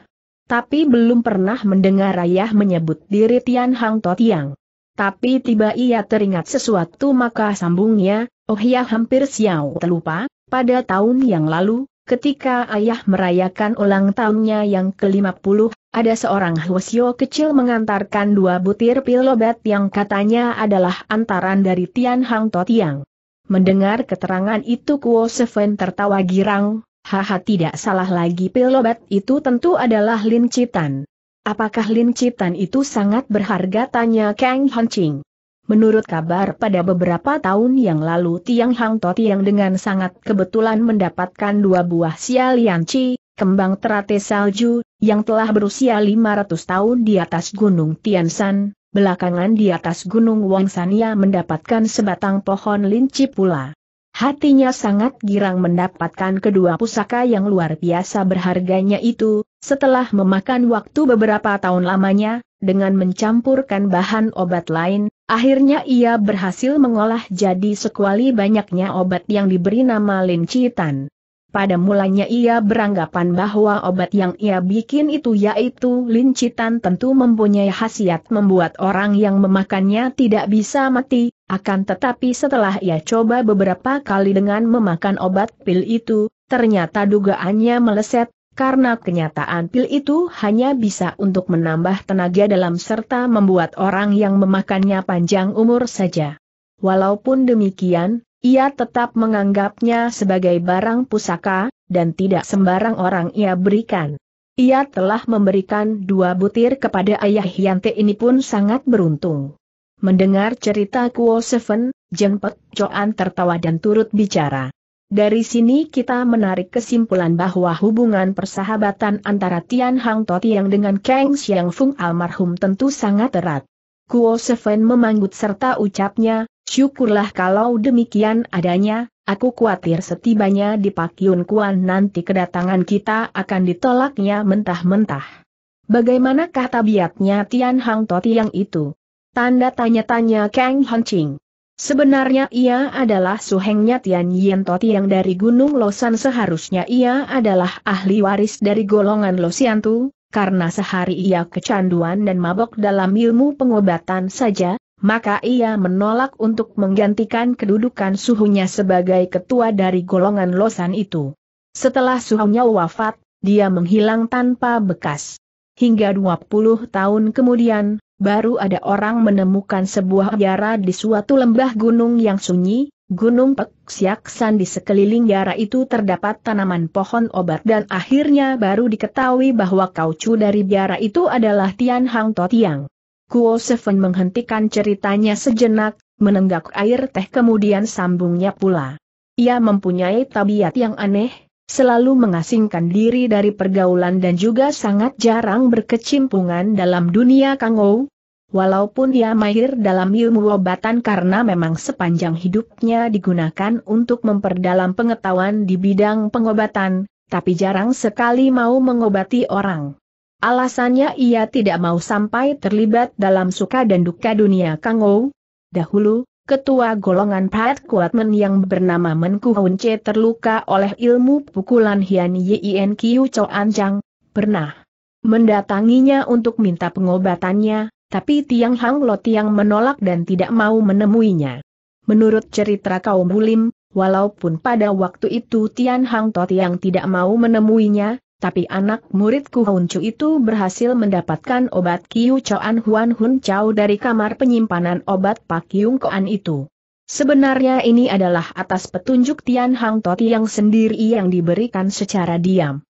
tapi belum pernah mendengar ayah menyebut diri Tian Hang Totiang. Tapi tiba ia teringat sesuatu maka sambungnya, Oh ya hampir siau terlupa, pada tahun yang lalu, ketika ayah merayakan ulang tahunnya yang ke-50, ada seorang Hwasyo kecil mengantarkan dua butir pil obat yang katanya adalah antaran dari Tian Hang Tiang. Mendengar keterangan itu Kuo Seven tertawa girang, haha tidak salah lagi pil obat itu tentu adalah Lin Citan. Apakah Lin Citan itu sangat berharga tanya Kang Hanching. Menurut kabar pada beberapa tahun yang lalu Tiang Hang Toti yang dengan sangat kebetulan mendapatkan dua buah sialianci, kembang terate salju, yang telah berusia 500 tahun di atas gunung Tian Tiansan, belakangan di atas gunung Wangsania mendapatkan sebatang pohon linci pula. Hatinya sangat girang mendapatkan kedua pusaka yang luar biasa berharganya itu, setelah memakan waktu beberapa tahun lamanya, dengan mencampurkan bahan obat lain, Akhirnya ia berhasil mengolah jadi sekuali banyaknya obat yang diberi nama lincitan. Pada mulanya ia beranggapan bahwa obat yang ia bikin itu yaitu lincitan tentu mempunyai khasiat membuat orang yang memakannya tidak bisa mati, akan tetapi setelah ia coba beberapa kali dengan memakan obat pil itu, ternyata dugaannya meleset, karena kenyataan pil itu hanya bisa untuk menambah tenaga dalam serta membuat orang yang memakannya panjang umur saja. Walaupun demikian, ia tetap menganggapnya sebagai barang pusaka, dan tidak sembarang orang ia berikan. Ia telah memberikan dua butir kepada ayah Yante ini pun sangat beruntung. Mendengar cerita Kuo Seven, Jeng Pek Choan tertawa dan turut bicara. Dari sini kita menarik kesimpulan bahwa hubungan persahabatan antara Tian Hang yang dengan Kang Xiang Fung almarhum tentu sangat erat. Kuo Seven memanggut serta ucapnya, syukurlah kalau demikian adanya, aku khawatir setibanya di Pak Yun Kuan nanti kedatangan kita akan ditolaknya mentah-mentah. Bagaimana kata biatnya Tian Hang yang itu? Tanda tanya-tanya Kang Ching. Sebenarnya ia adalah suhengnya Tian Yen Toti yang dari Gunung Losan seharusnya ia adalah ahli waris dari golongan Losiantu, karena sehari ia kecanduan dan mabok dalam ilmu pengobatan saja, maka ia menolak untuk menggantikan kedudukan suhunya sebagai ketua dari golongan Losan itu. Setelah suhunya wafat, dia menghilang tanpa bekas. Hingga 20 tahun kemudian, baru ada orang menemukan sebuah biara di suatu lembah gunung yang sunyi, Gunung Peksiaksan di sekeliling biara itu terdapat tanaman pohon obat dan akhirnya baru diketahui bahwa kaucu dari biara itu adalah Tian Hang To Tiang. Kuo Seven menghentikan ceritanya sejenak, menenggak air teh kemudian sambungnya pula. Ia mempunyai tabiat yang aneh, selalu mengasingkan diri dari pergaulan dan juga sangat jarang berkecimpungan dalam dunia kangou. Walaupun ia mahir dalam ilmu obatan karena memang sepanjang hidupnya digunakan untuk memperdalam pengetahuan di bidang pengobatan, tapi jarang sekali mau mengobati orang. Alasannya ia tidak mau sampai terlibat dalam suka dan duka dunia Kangou. Dahulu, Ketua golongan Pat Kuatmen yang bernama Menku Hunce terluka oleh ilmu pukulan Hian Yien Kiu Cho Anjang, pernah mendatanginya untuk minta pengobatannya, tapi Tiang Hang Lo Tiang menolak dan tidak mau menemuinya. Menurut cerita kaum Bulim, walaupun pada waktu itu Tian Hang To Tiang tidak mau menemuinya, tapi anak muridku Hun Chu itu berhasil mendapatkan obat Kiu Choan Huan Hun Chao dari kamar penyimpanan obat Pak Yung Koan itu. Sebenarnya ini adalah atas petunjuk Tian Hang Toti yang sendiri yang diberikan secara diam.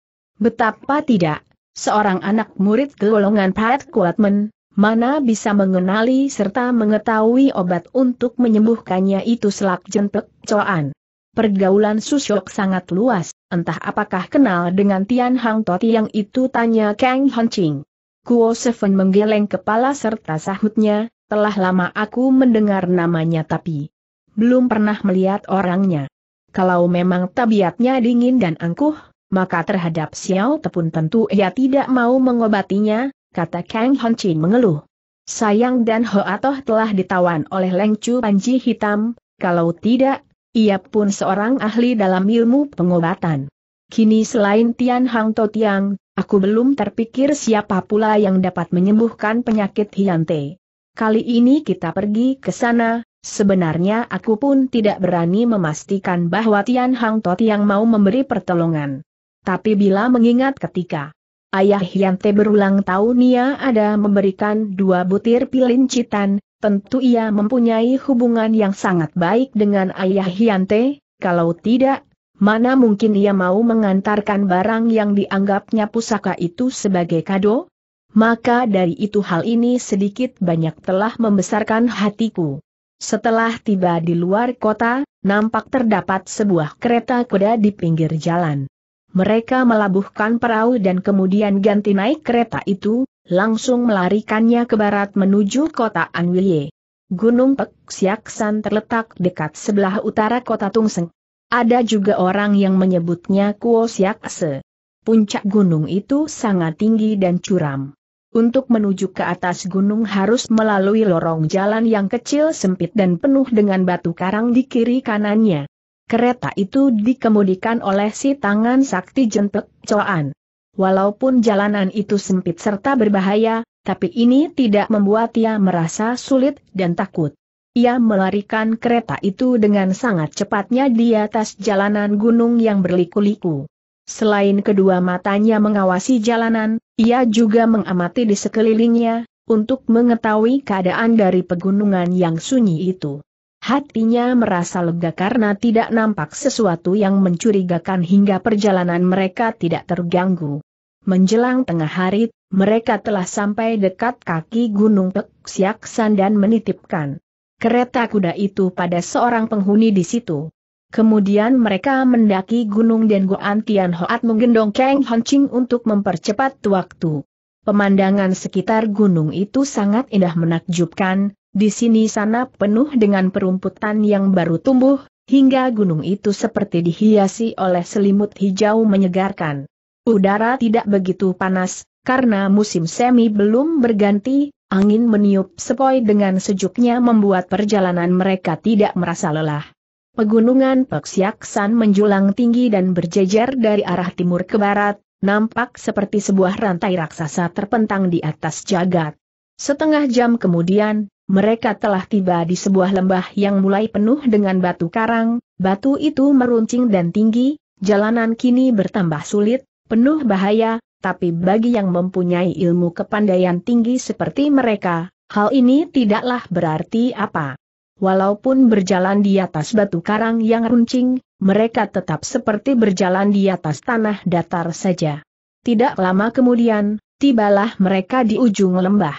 Betapa tidak, seorang anak murid golongan Pat Kuatmen, mana bisa mengenali serta mengetahui obat untuk menyembuhkannya itu selak jentek coan. Pergaulan Susyok sangat luas, entah apakah kenal dengan Tian Hang Toti yang itu tanya Kang Ching. Kuo Seven menggeleng kepala serta sahutnya, telah lama aku mendengar namanya tapi belum pernah melihat orangnya. Kalau memang tabiatnya dingin dan angkuh, maka terhadap Xiao Tepun tentu ia tidak mau mengobatinya, kata Kang Ching mengeluh. Sayang dan Hoatoh telah ditawan oleh Leng Chu Panji Hitam, kalau tidak ia pun seorang ahli dalam ilmu pengobatan. Kini selain Tian Hang To Tiang, aku belum terpikir siapa pula yang dapat menyembuhkan penyakit Hiante. Kali ini kita pergi ke sana, sebenarnya aku pun tidak berani memastikan bahwa Tian Hang To Tiang mau memberi pertolongan. Tapi bila mengingat ketika Ayah Hyante berulang tahun ia ada memberikan dua butir pilincitan, Tentu ia mempunyai hubungan yang sangat baik dengan ayah Hyante, kalau tidak, mana mungkin ia mau mengantarkan barang yang dianggapnya pusaka itu sebagai kado? Maka dari itu hal ini sedikit banyak telah membesarkan hatiku. Setelah tiba di luar kota, nampak terdapat sebuah kereta kuda di pinggir jalan. Mereka melabuhkan perahu dan kemudian ganti naik kereta itu, langsung melarikannya ke barat menuju kota Anwilie. Gunung Pek terletak dekat sebelah utara kota Tungseng. Ada juga orang yang menyebutnya Kuo Siakse. Puncak gunung itu sangat tinggi dan curam. Untuk menuju ke atas gunung harus melalui lorong jalan yang kecil sempit dan penuh dengan batu karang di kiri kanannya. Kereta itu dikemudikan oleh si tangan sakti jentek Coan. Walaupun jalanan itu sempit serta berbahaya, tapi ini tidak membuat ia merasa sulit dan takut. Ia melarikan kereta itu dengan sangat cepatnya di atas jalanan gunung yang berliku-liku. Selain kedua matanya mengawasi jalanan, ia juga mengamati di sekelilingnya, untuk mengetahui keadaan dari pegunungan yang sunyi itu. Hatinya merasa lega karena tidak nampak sesuatu yang mencurigakan hingga perjalanan mereka tidak terganggu. Menjelang tengah hari, mereka telah sampai dekat kaki Gunung Peksiaksan dan menitipkan kereta kuda itu pada seorang penghuni di situ. Kemudian mereka mendaki Gunung Dengoan Tian Hoat menggendong Kang Hongqing untuk mempercepat waktu. Pemandangan sekitar gunung itu sangat indah menakjubkan, di sini sana penuh dengan perumputan yang baru tumbuh, hingga gunung itu seperti dihiasi oleh selimut hijau menyegarkan. Udara tidak begitu panas, karena musim semi belum berganti, angin meniup sepoi dengan sejuknya membuat perjalanan mereka tidak merasa lelah. Pegunungan Peksiaksan menjulang tinggi dan berjejer dari arah timur ke barat, nampak seperti sebuah rantai raksasa terpentang di atas jagat. Setengah jam kemudian, mereka telah tiba di sebuah lembah yang mulai penuh dengan batu karang, batu itu meruncing dan tinggi, jalanan kini bertambah sulit, penuh bahaya, tapi bagi yang mempunyai ilmu kepandaian tinggi seperti mereka, hal ini tidaklah berarti apa. Walaupun berjalan di atas batu karang yang runcing, mereka tetap seperti berjalan di atas tanah datar saja. Tidak lama kemudian, tibalah mereka di ujung lembah.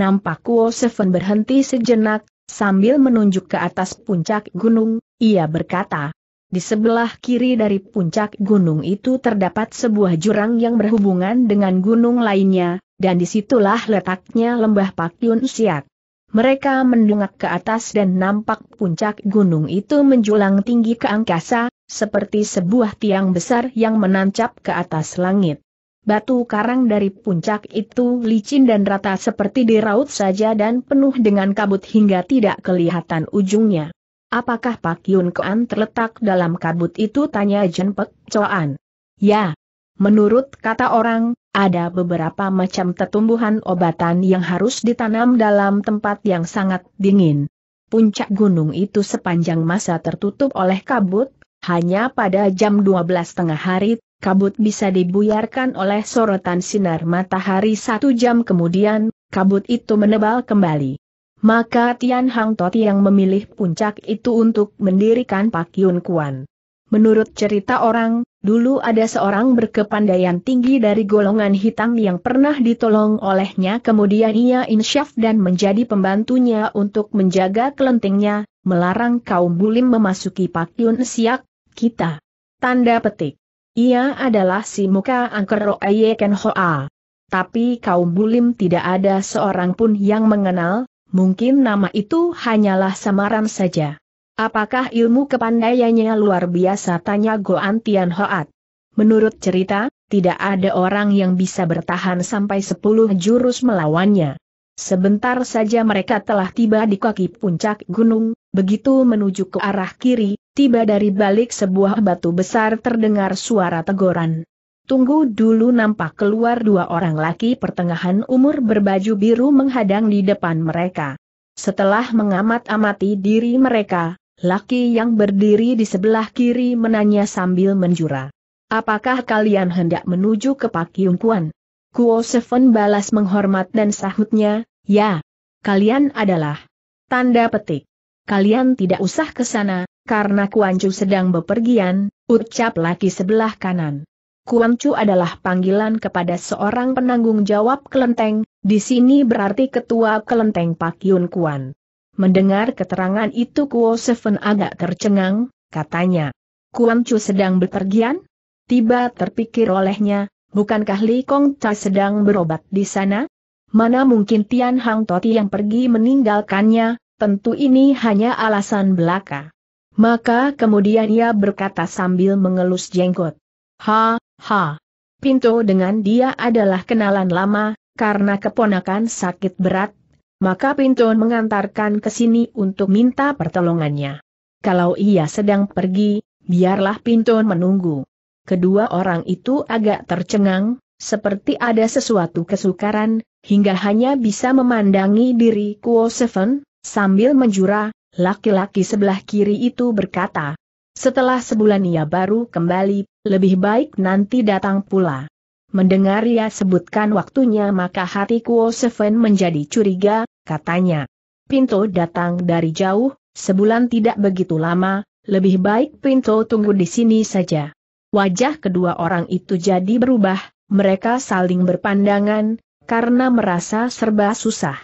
Nampak Kuo Seven berhenti sejenak, sambil menunjuk ke atas puncak gunung, ia berkata, di sebelah kiri dari puncak gunung itu terdapat sebuah jurang yang berhubungan dengan gunung lainnya, dan disitulah letaknya lembah Yun Siak. Mereka mendungak ke atas dan nampak puncak gunung itu menjulang tinggi ke angkasa, seperti sebuah tiang besar yang menancap ke atas langit. Batu karang dari puncak itu licin dan rata seperti diraut saja dan penuh dengan kabut hingga tidak kelihatan ujungnya. Apakah Pak Yun Kuan terletak dalam kabut itu tanya Jen Pek Coan. Ya. Menurut kata orang, ada beberapa macam tetumbuhan obatan yang harus ditanam dalam tempat yang sangat dingin. Puncak gunung itu sepanjang masa tertutup oleh kabut, hanya pada jam 12 tengah hari, kabut bisa dibuyarkan oleh sorotan sinar matahari satu jam kemudian, kabut itu menebal kembali maka Tian Hang Tot yang memilih puncak itu untuk mendirikan Pak Yun Kuan. Menurut cerita orang, dulu ada seorang berkepandaian tinggi dari golongan hitam yang pernah ditolong olehnya kemudian ia insyaf dan menjadi pembantunya untuk menjaga kelentingnya, melarang kaum bulim memasuki Pak Yun Siak, kita. Tanda petik. Ia adalah si muka angker Roaye Ken Hoa. Tapi kaum bulim tidak ada seorang pun yang mengenal, mungkin nama itu hanyalah samaran saja. Apakah ilmu kepandaiannya luar biasa tanya Goan Tian Hoat. Menurut cerita, tidak ada orang yang bisa bertahan sampai sepuluh jurus melawannya. Sebentar saja mereka telah tiba di kaki puncak gunung, begitu menuju ke arah kiri, tiba dari balik sebuah batu besar terdengar suara teguran. Tunggu dulu nampak keluar dua orang laki pertengahan umur berbaju biru menghadang di depan mereka. Setelah mengamat-amati diri mereka, laki yang berdiri di sebelah kiri menanya sambil menjura. Apakah kalian hendak menuju ke Pak Yung Kuan? Kuo Seven balas menghormat dan sahutnya, ya. Kalian adalah. Tanda petik. Kalian tidak usah ke sana, karena Chu sedang bepergian, ucap laki sebelah kanan. Kuang Chu adalah panggilan kepada seorang penanggung jawab kelenteng, di sini berarti ketua kelenteng Pak Yun Kuan. Mendengar keterangan itu Kuo Seven agak tercengang, katanya. Kuang Chu sedang bepergian? Tiba terpikir olehnya, bukankah Li Kong Ta sedang berobat di sana? Mana mungkin Tian Hang Toti yang pergi meninggalkannya, tentu ini hanya alasan belaka. Maka kemudian ia berkata sambil mengelus jenggot. Ha, Ha! Pinto dengan dia adalah kenalan lama, karena keponakan sakit berat, maka Pinto mengantarkan ke sini untuk minta pertolongannya. Kalau ia sedang pergi, biarlah Pinto menunggu. Kedua orang itu agak tercengang, seperti ada sesuatu kesukaran, hingga hanya bisa memandangi diri Kuo Seven, sambil menjura, laki-laki sebelah kiri itu berkata. Setelah sebulan ia baru kembali lebih baik nanti datang pula. Mendengar ia sebutkan waktunya maka hati Kuo Seven menjadi curiga, katanya. Pinto datang dari jauh, sebulan tidak begitu lama, lebih baik Pinto tunggu di sini saja. Wajah kedua orang itu jadi berubah, mereka saling berpandangan, karena merasa serba susah.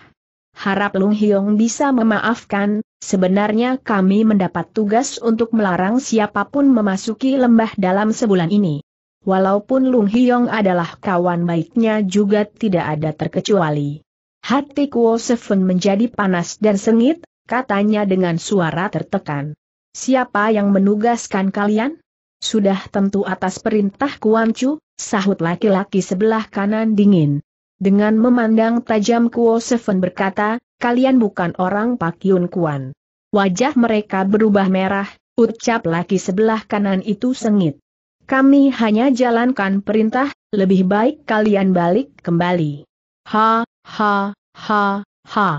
Harap Lung Hiong bisa memaafkan, Sebenarnya kami mendapat tugas untuk melarang siapapun memasuki lembah dalam sebulan ini. Walaupun Lung Hyong adalah kawan baiknya juga tidak ada terkecuali. Hati Kuo Seven menjadi panas dan sengit, katanya dengan suara tertekan. Siapa yang menugaskan kalian? Sudah tentu atas perintah Kuan Chu, sahut laki-laki sebelah kanan dingin. Dengan memandang tajam Kuo Seven berkata, kalian bukan orang Pak Yun Kuan. Wajah mereka berubah merah, ucap laki sebelah kanan itu sengit. Kami hanya jalankan perintah, lebih baik kalian balik kembali. Ha, ha, ha, ha.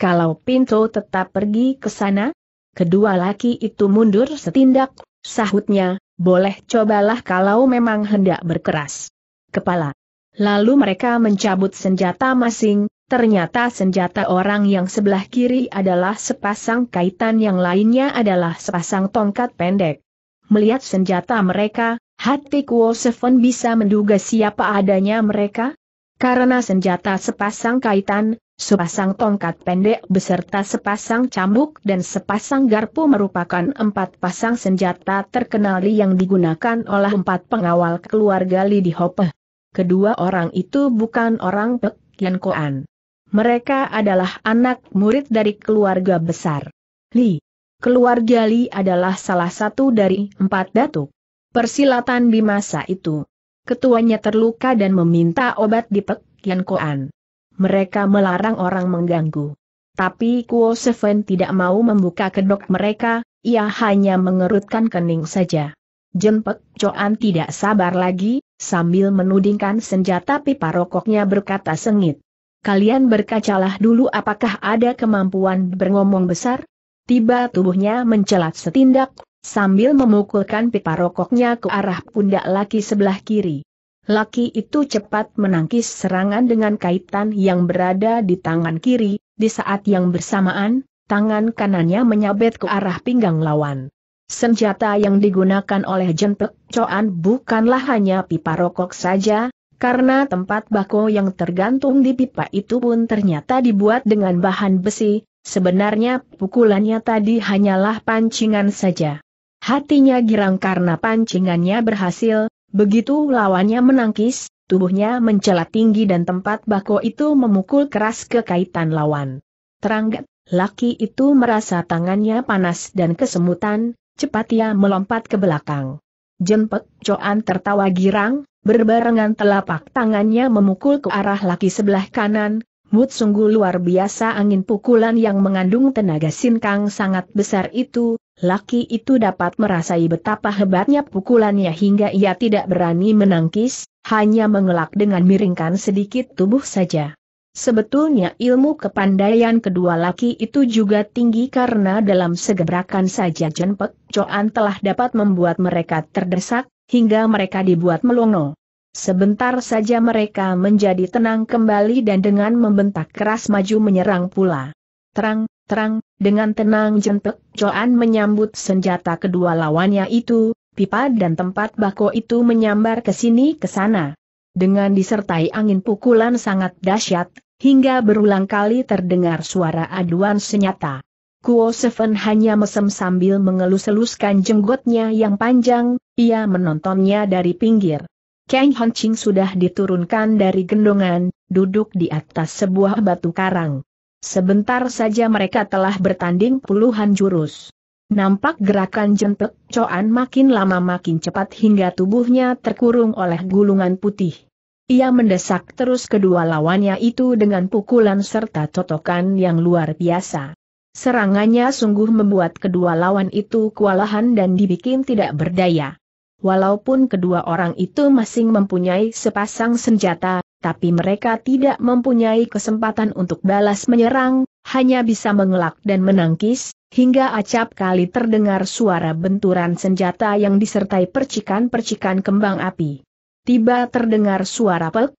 Kalau pintu tetap pergi ke sana, kedua laki itu mundur setindak, sahutnya, boleh cobalah kalau memang hendak berkeras. Kepala. Lalu mereka mencabut senjata masing, Ternyata senjata orang yang sebelah kiri adalah sepasang kaitan yang lainnya adalah sepasang tongkat pendek. Melihat senjata mereka, hati Kuo Seven bisa menduga siapa adanya mereka? Karena senjata sepasang kaitan, sepasang tongkat pendek beserta sepasang cambuk dan sepasang garpu merupakan empat pasang senjata terkenal yang digunakan oleh empat pengawal keluarga Lidi Hope. Kedua orang itu bukan orang Yan Koan. Mereka adalah anak murid dari keluarga besar. Li. Keluarga Li adalah salah satu dari empat datuk. Persilatan di masa itu. Ketuanya terluka dan meminta obat di Pek Yan Koan. Mereka melarang orang mengganggu. Tapi Kuo Seven tidak mau membuka kedok mereka, ia hanya mengerutkan kening saja. Jempek Coan tidak sabar lagi, sambil menudingkan senjata pipa rokoknya berkata sengit kalian berkacalah dulu apakah ada kemampuan berngomong besar? Tiba tubuhnya mencelat setindak, sambil memukulkan pipa rokoknya ke arah pundak laki sebelah kiri. Laki itu cepat menangkis serangan dengan kaitan yang berada di tangan kiri, di saat yang bersamaan, tangan kanannya menyabet ke arah pinggang lawan. Senjata yang digunakan oleh Jenpek Coan bukanlah hanya pipa rokok saja, karena tempat bako yang tergantung di pipa itu pun ternyata dibuat dengan bahan besi, sebenarnya pukulannya tadi hanyalah pancingan saja. Hatinya girang karena pancingannya berhasil, begitu lawannya menangkis, tubuhnya mencelat tinggi dan tempat bako itu memukul keras ke kaitan lawan. Teranggat, laki itu merasa tangannya panas dan kesemutan, cepat ia melompat ke belakang. Jempek Coan tertawa girang, Berbarengan telapak tangannya memukul ke arah laki sebelah kanan, Mut sungguh luar biasa angin pukulan yang mengandung tenaga sinkang sangat besar itu, laki itu dapat merasai betapa hebatnya pukulannya hingga ia tidak berani menangkis, hanya mengelak dengan miringkan sedikit tubuh saja. Sebetulnya ilmu kepandaian kedua laki itu juga tinggi karena dalam segebrakan saja Jenpek coan telah dapat membuat mereka terdesak, hingga mereka dibuat melongo. Sebentar saja mereka menjadi tenang kembali dan dengan membentak keras maju menyerang pula. Terang, terang, dengan tenang jentek, Joan menyambut senjata kedua lawannya itu, pipa dan tempat bako itu menyambar ke sini ke sana. Dengan disertai angin pukulan sangat dahsyat, hingga berulang kali terdengar suara aduan senjata. Kuo Seven hanya mesem sambil mengelus-eluskan jenggotnya yang panjang, ia menontonnya dari pinggir. Kang Hancing sudah diturunkan dari gendongan, duduk di atas sebuah batu karang. Sebentar saja mereka telah bertanding puluhan jurus. Nampak gerakan jentek Coan makin lama makin cepat hingga tubuhnya terkurung oleh gulungan putih. Ia mendesak terus kedua lawannya itu dengan pukulan serta totokan yang luar biasa. Serangannya sungguh membuat kedua lawan itu kewalahan dan dibikin tidak berdaya. Walaupun kedua orang itu masing mempunyai sepasang senjata, tapi mereka tidak mempunyai kesempatan untuk balas menyerang, hanya bisa mengelak dan menangkis, hingga acap kali terdengar suara benturan senjata yang disertai percikan-percikan kembang api. Tiba terdengar suara pek,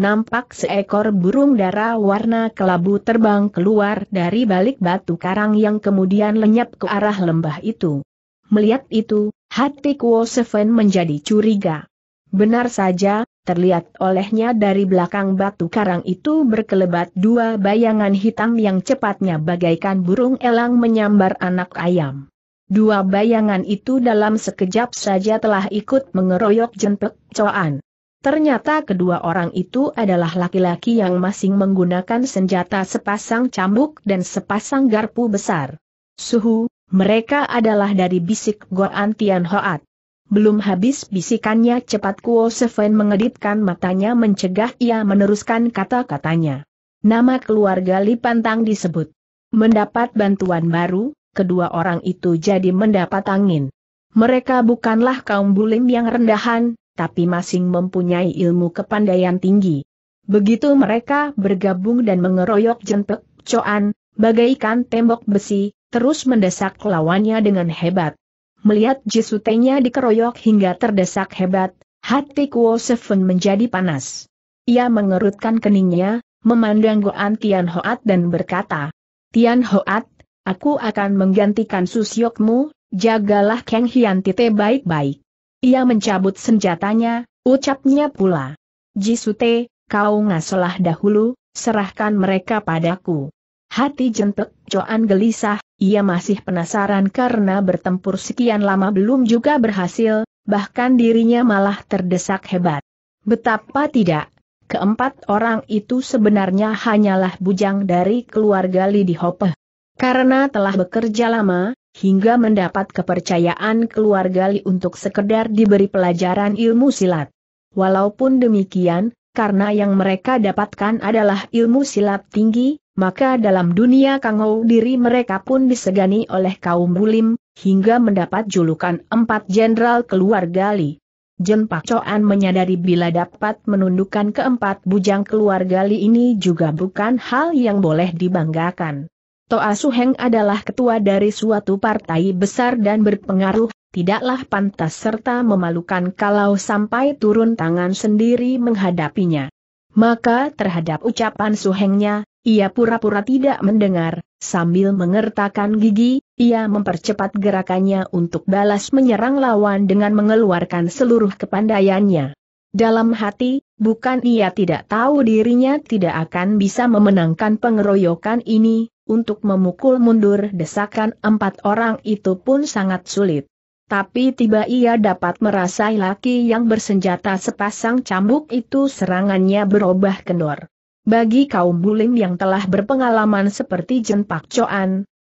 nampak seekor burung dara warna kelabu terbang keluar dari balik batu karang yang kemudian lenyap ke arah lembah itu. Melihat itu, hati Kuo Seven menjadi curiga. Benar saja, terlihat olehnya dari belakang batu karang itu berkelebat dua bayangan hitam yang cepatnya bagaikan burung elang menyambar anak ayam. Dua bayangan itu dalam sekejap saja telah ikut mengeroyok jentek coan. Ternyata kedua orang itu adalah laki-laki yang masing menggunakan senjata sepasang cambuk dan sepasang garpu besar. Suhu, mereka adalah dari bisik Goan Tian Hoat. Belum habis bisikannya cepat Kuo Seven mengedipkan matanya mencegah ia meneruskan kata-katanya. Nama keluarga Lipantang disebut. Mendapat bantuan baru, kedua orang itu jadi mendapat angin. Mereka bukanlah kaum bulim yang rendahan, tapi masing mempunyai ilmu kepandaian tinggi. Begitu mereka bergabung dan mengeroyok jentek, coan, bagaikan tembok besi, terus mendesak lawannya dengan hebat. Melihat jisutenya dikeroyok hingga terdesak hebat, hati Kuo Seven menjadi panas. Ia mengerutkan keningnya, memandang Goan Tian Hoat dan berkata, Tian Hoat, aku akan menggantikan susyokmu, jagalah Kang Hian Tite baik-baik. Ia mencabut senjatanya, ucapnya pula. Jisute, kau ngasolah dahulu, serahkan mereka padaku. Hati jentek Coan gelisah, ia masih penasaran karena bertempur sekian lama belum juga berhasil, bahkan dirinya malah terdesak hebat. Betapa tidak, keempat orang itu sebenarnya hanyalah bujang dari keluarga Lidi Hope. Karena telah bekerja lama, hingga mendapat kepercayaan keluarga Li untuk sekedar diberi pelajaran ilmu silat. Walaupun demikian, karena yang mereka dapatkan adalah ilmu silat tinggi, maka dalam dunia kangau diri mereka pun disegani oleh kaum bulim, hingga mendapat julukan empat jenderal keluarga Li. Jen Coan menyadari bila dapat menundukkan keempat bujang keluarga Li ini juga bukan hal yang boleh dibanggakan. Toa ah Suheng adalah ketua dari suatu partai besar dan berpengaruh, tidaklah pantas serta memalukan kalau sampai turun tangan sendiri menghadapinya. Maka terhadap ucapan Suhengnya, ia pura-pura tidak mendengar, sambil mengertakkan gigi, ia mempercepat gerakannya untuk balas menyerang lawan dengan mengeluarkan seluruh kepandaiannya. Dalam hati, bukan ia tidak tahu dirinya tidak akan bisa memenangkan pengeroyokan ini, untuk memukul mundur desakan empat orang itu pun sangat sulit. Tapi tiba ia dapat merasai laki yang bersenjata sepasang cambuk itu serangannya berubah kendor. Bagi kaum bulim yang telah berpengalaman seperti Jen Pak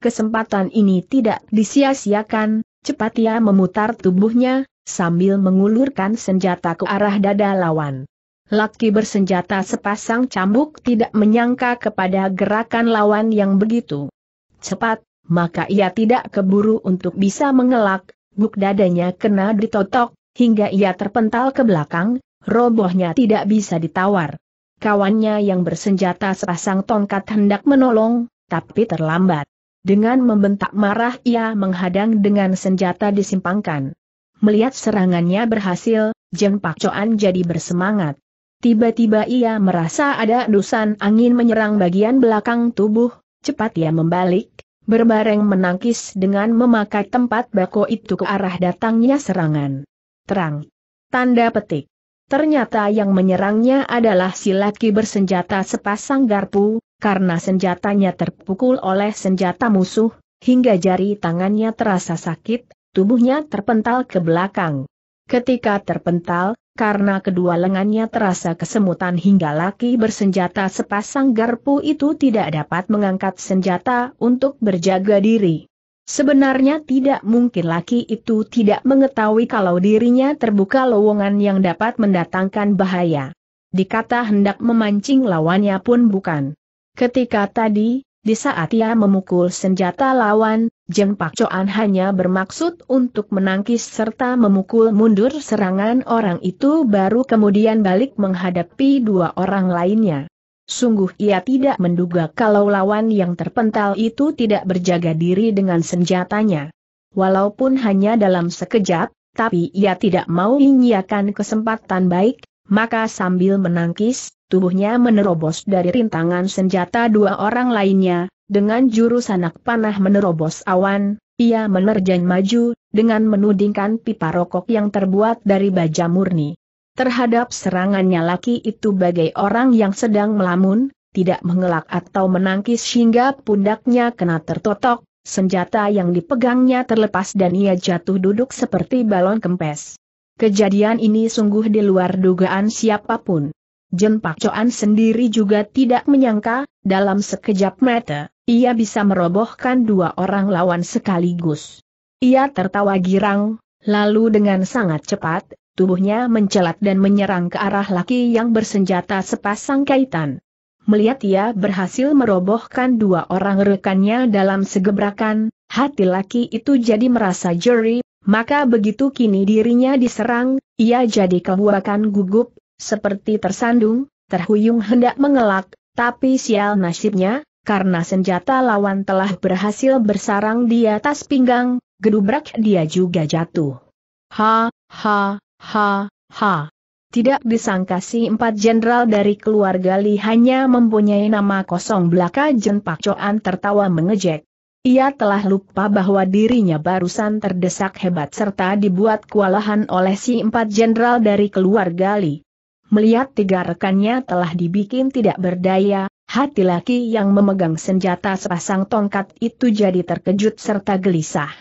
kesempatan ini tidak disia-siakan, cepat ia memutar tubuhnya, sambil mengulurkan senjata ke arah dada lawan. Laki bersenjata sepasang cambuk tidak menyangka kepada gerakan lawan yang begitu cepat, maka ia tidak keburu untuk bisa mengelak, buk dadanya kena ditotok, hingga ia terpental ke belakang, robohnya tidak bisa ditawar. Kawannya yang bersenjata sepasang tongkat hendak menolong, tapi terlambat. Dengan membentak marah ia menghadang dengan senjata disimpangkan. Melihat serangannya berhasil, Jeng Pak Coan jadi bersemangat. Tiba-tiba ia merasa ada dusan angin menyerang bagian belakang tubuh, cepat ia membalik, berbareng menangkis dengan memakai tempat bako itu ke arah datangnya serangan. Terang. Tanda petik. Ternyata yang menyerangnya adalah si laki bersenjata sepasang garpu, karena senjatanya terpukul oleh senjata musuh, hingga jari tangannya terasa sakit, tubuhnya terpental ke belakang. Ketika terpental, karena kedua lengannya terasa kesemutan hingga laki bersenjata sepasang garpu itu tidak dapat mengangkat senjata untuk berjaga diri. Sebenarnya tidak mungkin laki itu tidak mengetahui kalau dirinya terbuka lowongan yang dapat mendatangkan bahaya. Dikata hendak memancing lawannya pun bukan. Ketika tadi, di saat ia memukul senjata lawan, Jeng Pak Coan hanya bermaksud untuk menangkis serta memukul mundur serangan orang itu baru kemudian balik menghadapi dua orang lainnya. Sungguh ia tidak menduga kalau lawan yang terpental itu tidak berjaga diri dengan senjatanya. Walaupun hanya dalam sekejap, tapi ia tidak mau menyiakan kesempatan baik, maka sambil menangkis, tubuhnya menerobos dari rintangan senjata dua orang lainnya, dengan jurus anak panah menerobos awan, ia menerjang maju, dengan menudingkan pipa rokok yang terbuat dari baja murni. Terhadap serangannya laki itu bagai orang yang sedang melamun, tidak mengelak atau menangkis hingga pundaknya kena tertotok, senjata yang dipegangnya terlepas dan ia jatuh duduk seperti balon kempes. Kejadian ini sungguh di luar dugaan siapapun. Jempak Coan sendiri juga tidak menyangka, dalam sekejap mata, ia bisa merobohkan dua orang lawan sekaligus. Ia tertawa girang, lalu dengan sangat cepat, tubuhnya mencelat dan menyerang ke arah laki yang bersenjata sepasang kaitan. Melihat ia berhasil merobohkan dua orang rekannya dalam segebrakan, hati laki itu jadi merasa jeri, maka begitu kini dirinya diserang, ia jadi kebuakan gugup, seperti tersandung, terhuyung hendak mengelak, tapi sial nasibnya, karena senjata lawan telah berhasil bersarang di atas pinggang, gedubrak dia juga jatuh. Ha, ha, ha, ha. Tidak disangka si empat jenderal dari keluarga Li hanya mempunyai nama kosong belaka Jen Pak Coan tertawa mengejek. Ia telah lupa bahwa dirinya barusan terdesak hebat serta dibuat kewalahan oleh si empat jenderal dari keluarga Li. Melihat tiga rekannya telah dibikin tidak berdaya, hati laki yang memegang senjata sepasang tongkat itu jadi terkejut serta gelisah.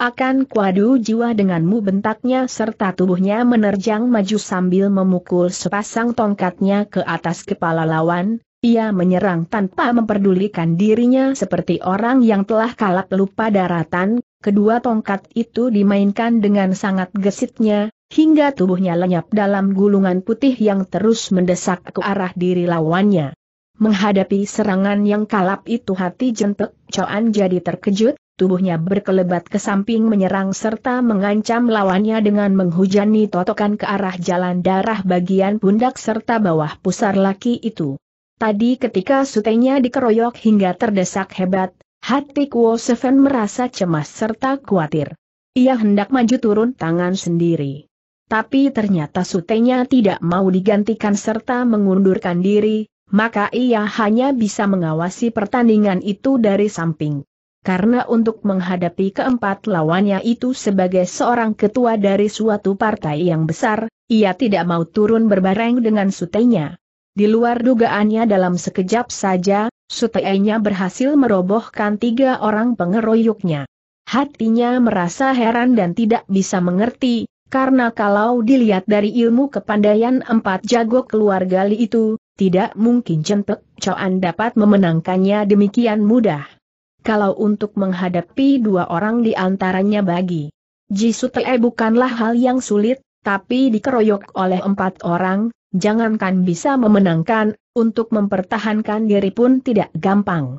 Akan kuadu jiwa denganmu bentaknya serta tubuhnya menerjang maju sambil memukul sepasang tongkatnya ke atas kepala lawan, ia menyerang tanpa memperdulikan dirinya seperti orang yang telah kalap lupa daratan, kedua tongkat itu dimainkan dengan sangat gesitnya, hingga tubuhnya lenyap dalam gulungan putih yang terus mendesak ke arah diri lawannya. Menghadapi serangan yang kalap itu hati jentek Coan jadi terkejut, tubuhnya berkelebat ke samping menyerang serta mengancam lawannya dengan menghujani totokan ke arah jalan darah bagian pundak serta bawah pusar laki itu. Tadi ketika sutenya dikeroyok hingga terdesak hebat, hati Kuo Seven merasa cemas serta khawatir. Ia hendak maju turun tangan sendiri tapi ternyata sutenya tidak mau digantikan serta mengundurkan diri, maka ia hanya bisa mengawasi pertandingan itu dari samping. Karena untuk menghadapi keempat lawannya itu sebagai seorang ketua dari suatu partai yang besar, ia tidak mau turun berbareng dengan sutenya. Di luar dugaannya dalam sekejap saja, sutenya berhasil merobohkan tiga orang pengeroyoknya. Hatinya merasa heran dan tidak bisa mengerti, karena kalau dilihat dari ilmu kepandaian empat jago keluarga Li itu, tidak mungkin centek Coan dapat memenangkannya demikian mudah. Kalau untuk menghadapi dua orang di antaranya bagi Jisute bukanlah hal yang sulit, tapi dikeroyok oleh empat orang, jangankan bisa memenangkan, untuk mempertahankan diri pun tidak gampang.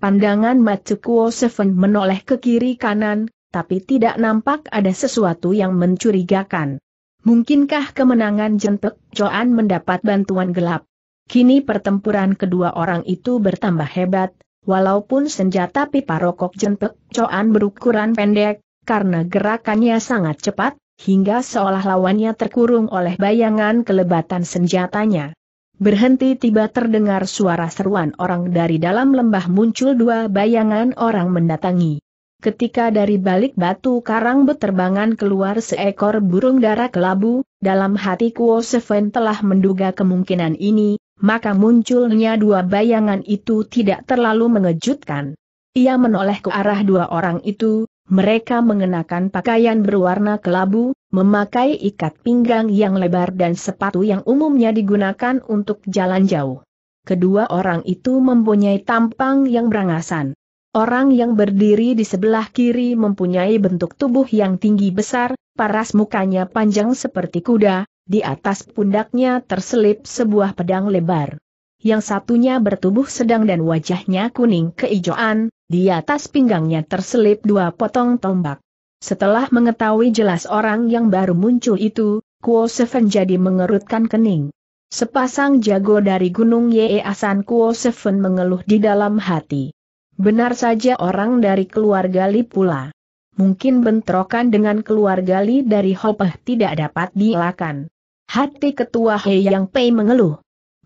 Pandangan Matsukuo Seven menoleh ke kiri kanan, tapi tidak nampak ada sesuatu yang mencurigakan. Mungkinkah kemenangan Jentek Joan mendapat bantuan gelap? Kini pertempuran kedua orang itu bertambah hebat, walaupun senjata pipa rokok Jentek Joan berukuran pendek, karena gerakannya sangat cepat, hingga seolah lawannya terkurung oleh bayangan kelebatan senjatanya. Berhenti tiba terdengar suara seruan orang dari dalam lembah muncul dua bayangan orang mendatangi ketika dari balik batu karang beterbangan keluar seekor burung darah kelabu, dalam hati Kuo Seven telah menduga kemungkinan ini, maka munculnya dua bayangan itu tidak terlalu mengejutkan. Ia menoleh ke arah dua orang itu, mereka mengenakan pakaian berwarna kelabu, memakai ikat pinggang yang lebar dan sepatu yang umumnya digunakan untuk jalan jauh. Kedua orang itu mempunyai tampang yang berangasan. Orang yang berdiri di sebelah kiri mempunyai bentuk tubuh yang tinggi besar, paras mukanya panjang seperti kuda, di atas pundaknya terselip sebuah pedang lebar. Yang satunya bertubuh sedang dan wajahnya kuning keijoan, di atas pinggangnya terselip dua potong tombak. Setelah mengetahui jelas orang yang baru muncul itu, Kuo Seven jadi mengerutkan kening. Sepasang jago dari Gunung Ye Asan Kuo Seven mengeluh di dalam hati. Benar saja orang dari keluarga Li pula. Mungkin bentrokan dengan keluarga Li dari Hopeh tidak dapat dielakkan. Hati ketua He Yang Pei mengeluh.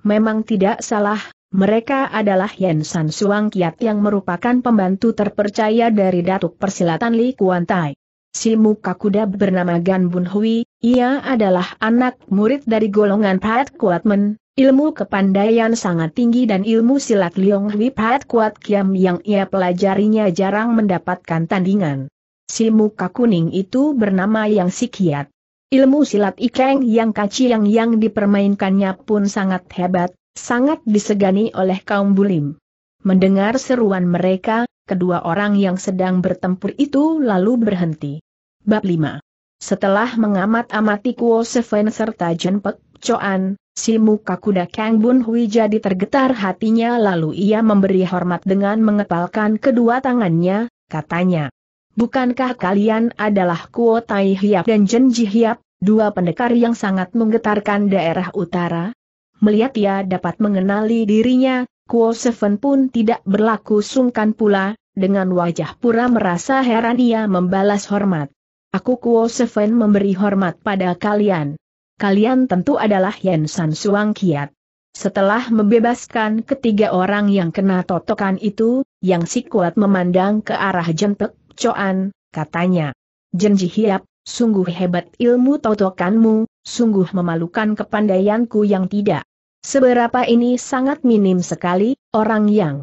Memang tidak salah, mereka adalah Yen San Suang Kiat yang merupakan pembantu terpercaya dari Datuk Persilatan Li Kuantai. Tai. Si muka kuda bernama Gan Bun Hui, ia adalah anak murid dari golongan Pat Kuatmen, Ilmu kepandaian sangat tinggi dan ilmu silat Liong Hui Pat Kuat Kiam yang ia pelajarinya jarang mendapatkan tandingan. Si muka kuning itu bernama Yang Sikiat. Ilmu silat Ikeng Yang Yang yang dipermainkannya pun sangat hebat, sangat disegani oleh kaum bulim. Mendengar seruan mereka, kedua orang yang sedang bertempur itu lalu berhenti. Bab 5 Setelah mengamat-amati Kuo Seven serta Jenpek, Coan, si muka kuda Kang Bun Hui jadi tergetar hatinya lalu ia memberi hormat dengan mengepalkan kedua tangannya, katanya. Bukankah kalian adalah Kuo Tai Hiap dan Jen Ji Hiap, dua pendekar yang sangat menggetarkan daerah utara? Melihat ia dapat mengenali dirinya, Kuo Seven pun tidak berlaku sungkan pula, dengan wajah pura merasa heran ia membalas hormat. Aku Kuo Seven memberi hormat pada kalian kalian tentu adalah Yen San Suang Kiat. Setelah membebaskan ketiga orang yang kena totokan itu, yang si kuat memandang ke arah jentek, Coan, katanya. Jenji Hiap, sungguh hebat ilmu totokanmu, sungguh memalukan kepandaianku yang tidak. Seberapa ini sangat minim sekali, orang yang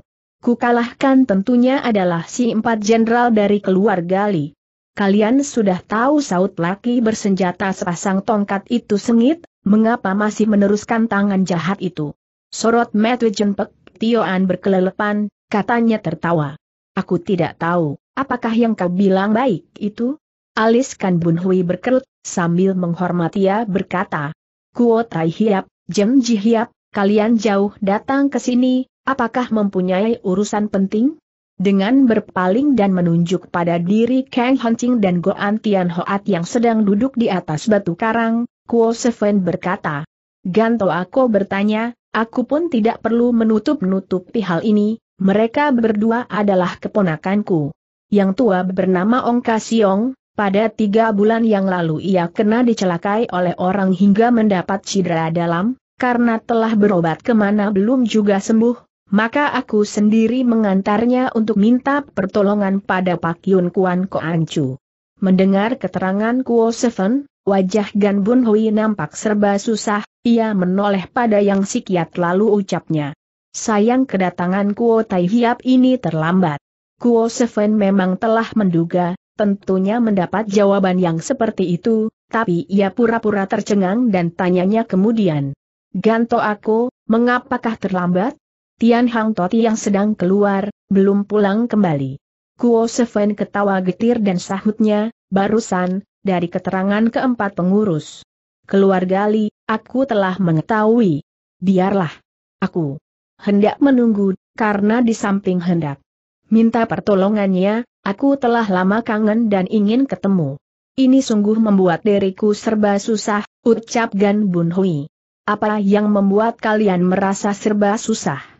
kukalahkan tentunya adalah si empat jenderal dari keluarga Li kalian sudah tahu saut laki bersenjata sepasang tongkat itu sengit, mengapa masih meneruskan tangan jahat itu? Sorot Matthew Jenpek, Tioan berkelelepan, katanya tertawa. Aku tidak tahu, apakah yang kau bilang baik itu? Alis Kan Bun Hui berkerut, sambil menghormati ia berkata. Kuo Tai Hiap, Jeng Ji Hiap, kalian jauh datang ke sini, apakah mempunyai urusan penting? dengan berpaling dan menunjuk pada diri Kang Hancing dan Goan Tian Hoat yang sedang duduk di atas batu karang, Kuo Seven berkata, Ganto aku bertanya, aku pun tidak perlu menutup-nutupi hal ini, mereka berdua adalah keponakanku. Yang tua bernama Ong Kasiong, pada tiga bulan yang lalu ia kena dicelakai oleh orang hingga mendapat cedera dalam, karena telah berobat kemana belum juga sembuh, maka aku sendiri mengantarnya untuk minta pertolongan pada Pak Yun Kuan Koancu. Mendengar keterangan Kuo Seven, wajah Gan Bun Hui nampak serba susah, ia menoleh pada yang si kiat lalu ucapnya. Sayang kedatangan Kuo Tai Hiap ini terlambat. Kuo Seven memang telah menduga, tentunya mendapat jawaban yang seperti itu, tapi ia pura-pura tercengang dan tanyanya kemudian. Ganto aku, mengapakah terlambat? Tian Hang Toti yang sedang keluar, belum pulang kembali. Kuo Seven ketawa getir dan sahutnya, barusan, dari keterangan keempat pengurus. Keluarga Li, aku telah mengetahui. Biarlah. Aku hendak menunggu, karena di samping hendak minta pertolongannya, aku telah lama kangen dan ingin ketemu. Ini sungguh membuat diriku serba susah, ucap Gan Bun Hui. Apa yang membuat kalian merasa serba susah?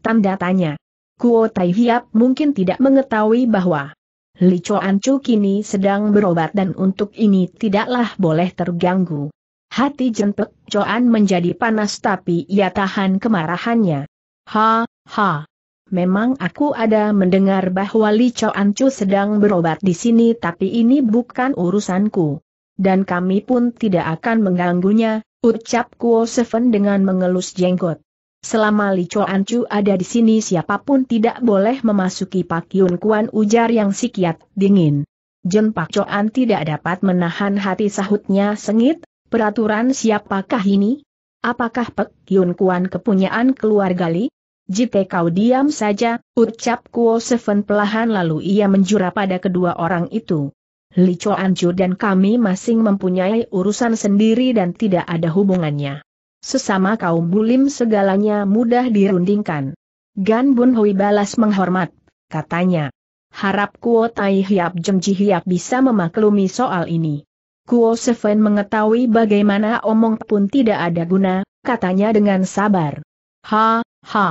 Tanda tanya. Kuo Tai Hiap mungkin tidak mengetahui bahwa Li Chuan Chu kini sedang berobat dan untuk ini tidaklah boleh terganggu. Hati jentek Chuan menjadi panas tapi ia tahan kemarahannya. Ha, ha. Memang aku ada mendengar bahwa Li Chuan Chu sedang berobat di sini tapi ini bukan urusanku. Dan kami pun tidak akan mengganggunya, ucap Kuo Seven dengan mengelus jenggot. Selama Li Chuan ada di sini siapapun tidak boleh memasuki Pak Yun Kuan ujar yang sikiat, dingin. Jen Pak Chuan tidak dapat menahan hati sahutnya sengit, peraturan siapakah ini? Apakah Pak Yun Kuan kepunyaan keluarga Li? Jika kau diam saja, ucap Kuo Seven pelahan lalu ia menjura pada kedua orang itu. Li Chuan dan kami masing mempunyai urusan sendiri dan tidak ada hubungannya. Sesama kaum bulim segalanya mudah dirundingkan. Gan Bun Hui balas menghormat, katanya. Harap Kuo Tai Hiap Jem Ji Hiap bisa memaklumi soal ini. Kuo Seven mengetahui bagaimana omong pun tidak ada guna, katanya dengan sabar. Ha, ha.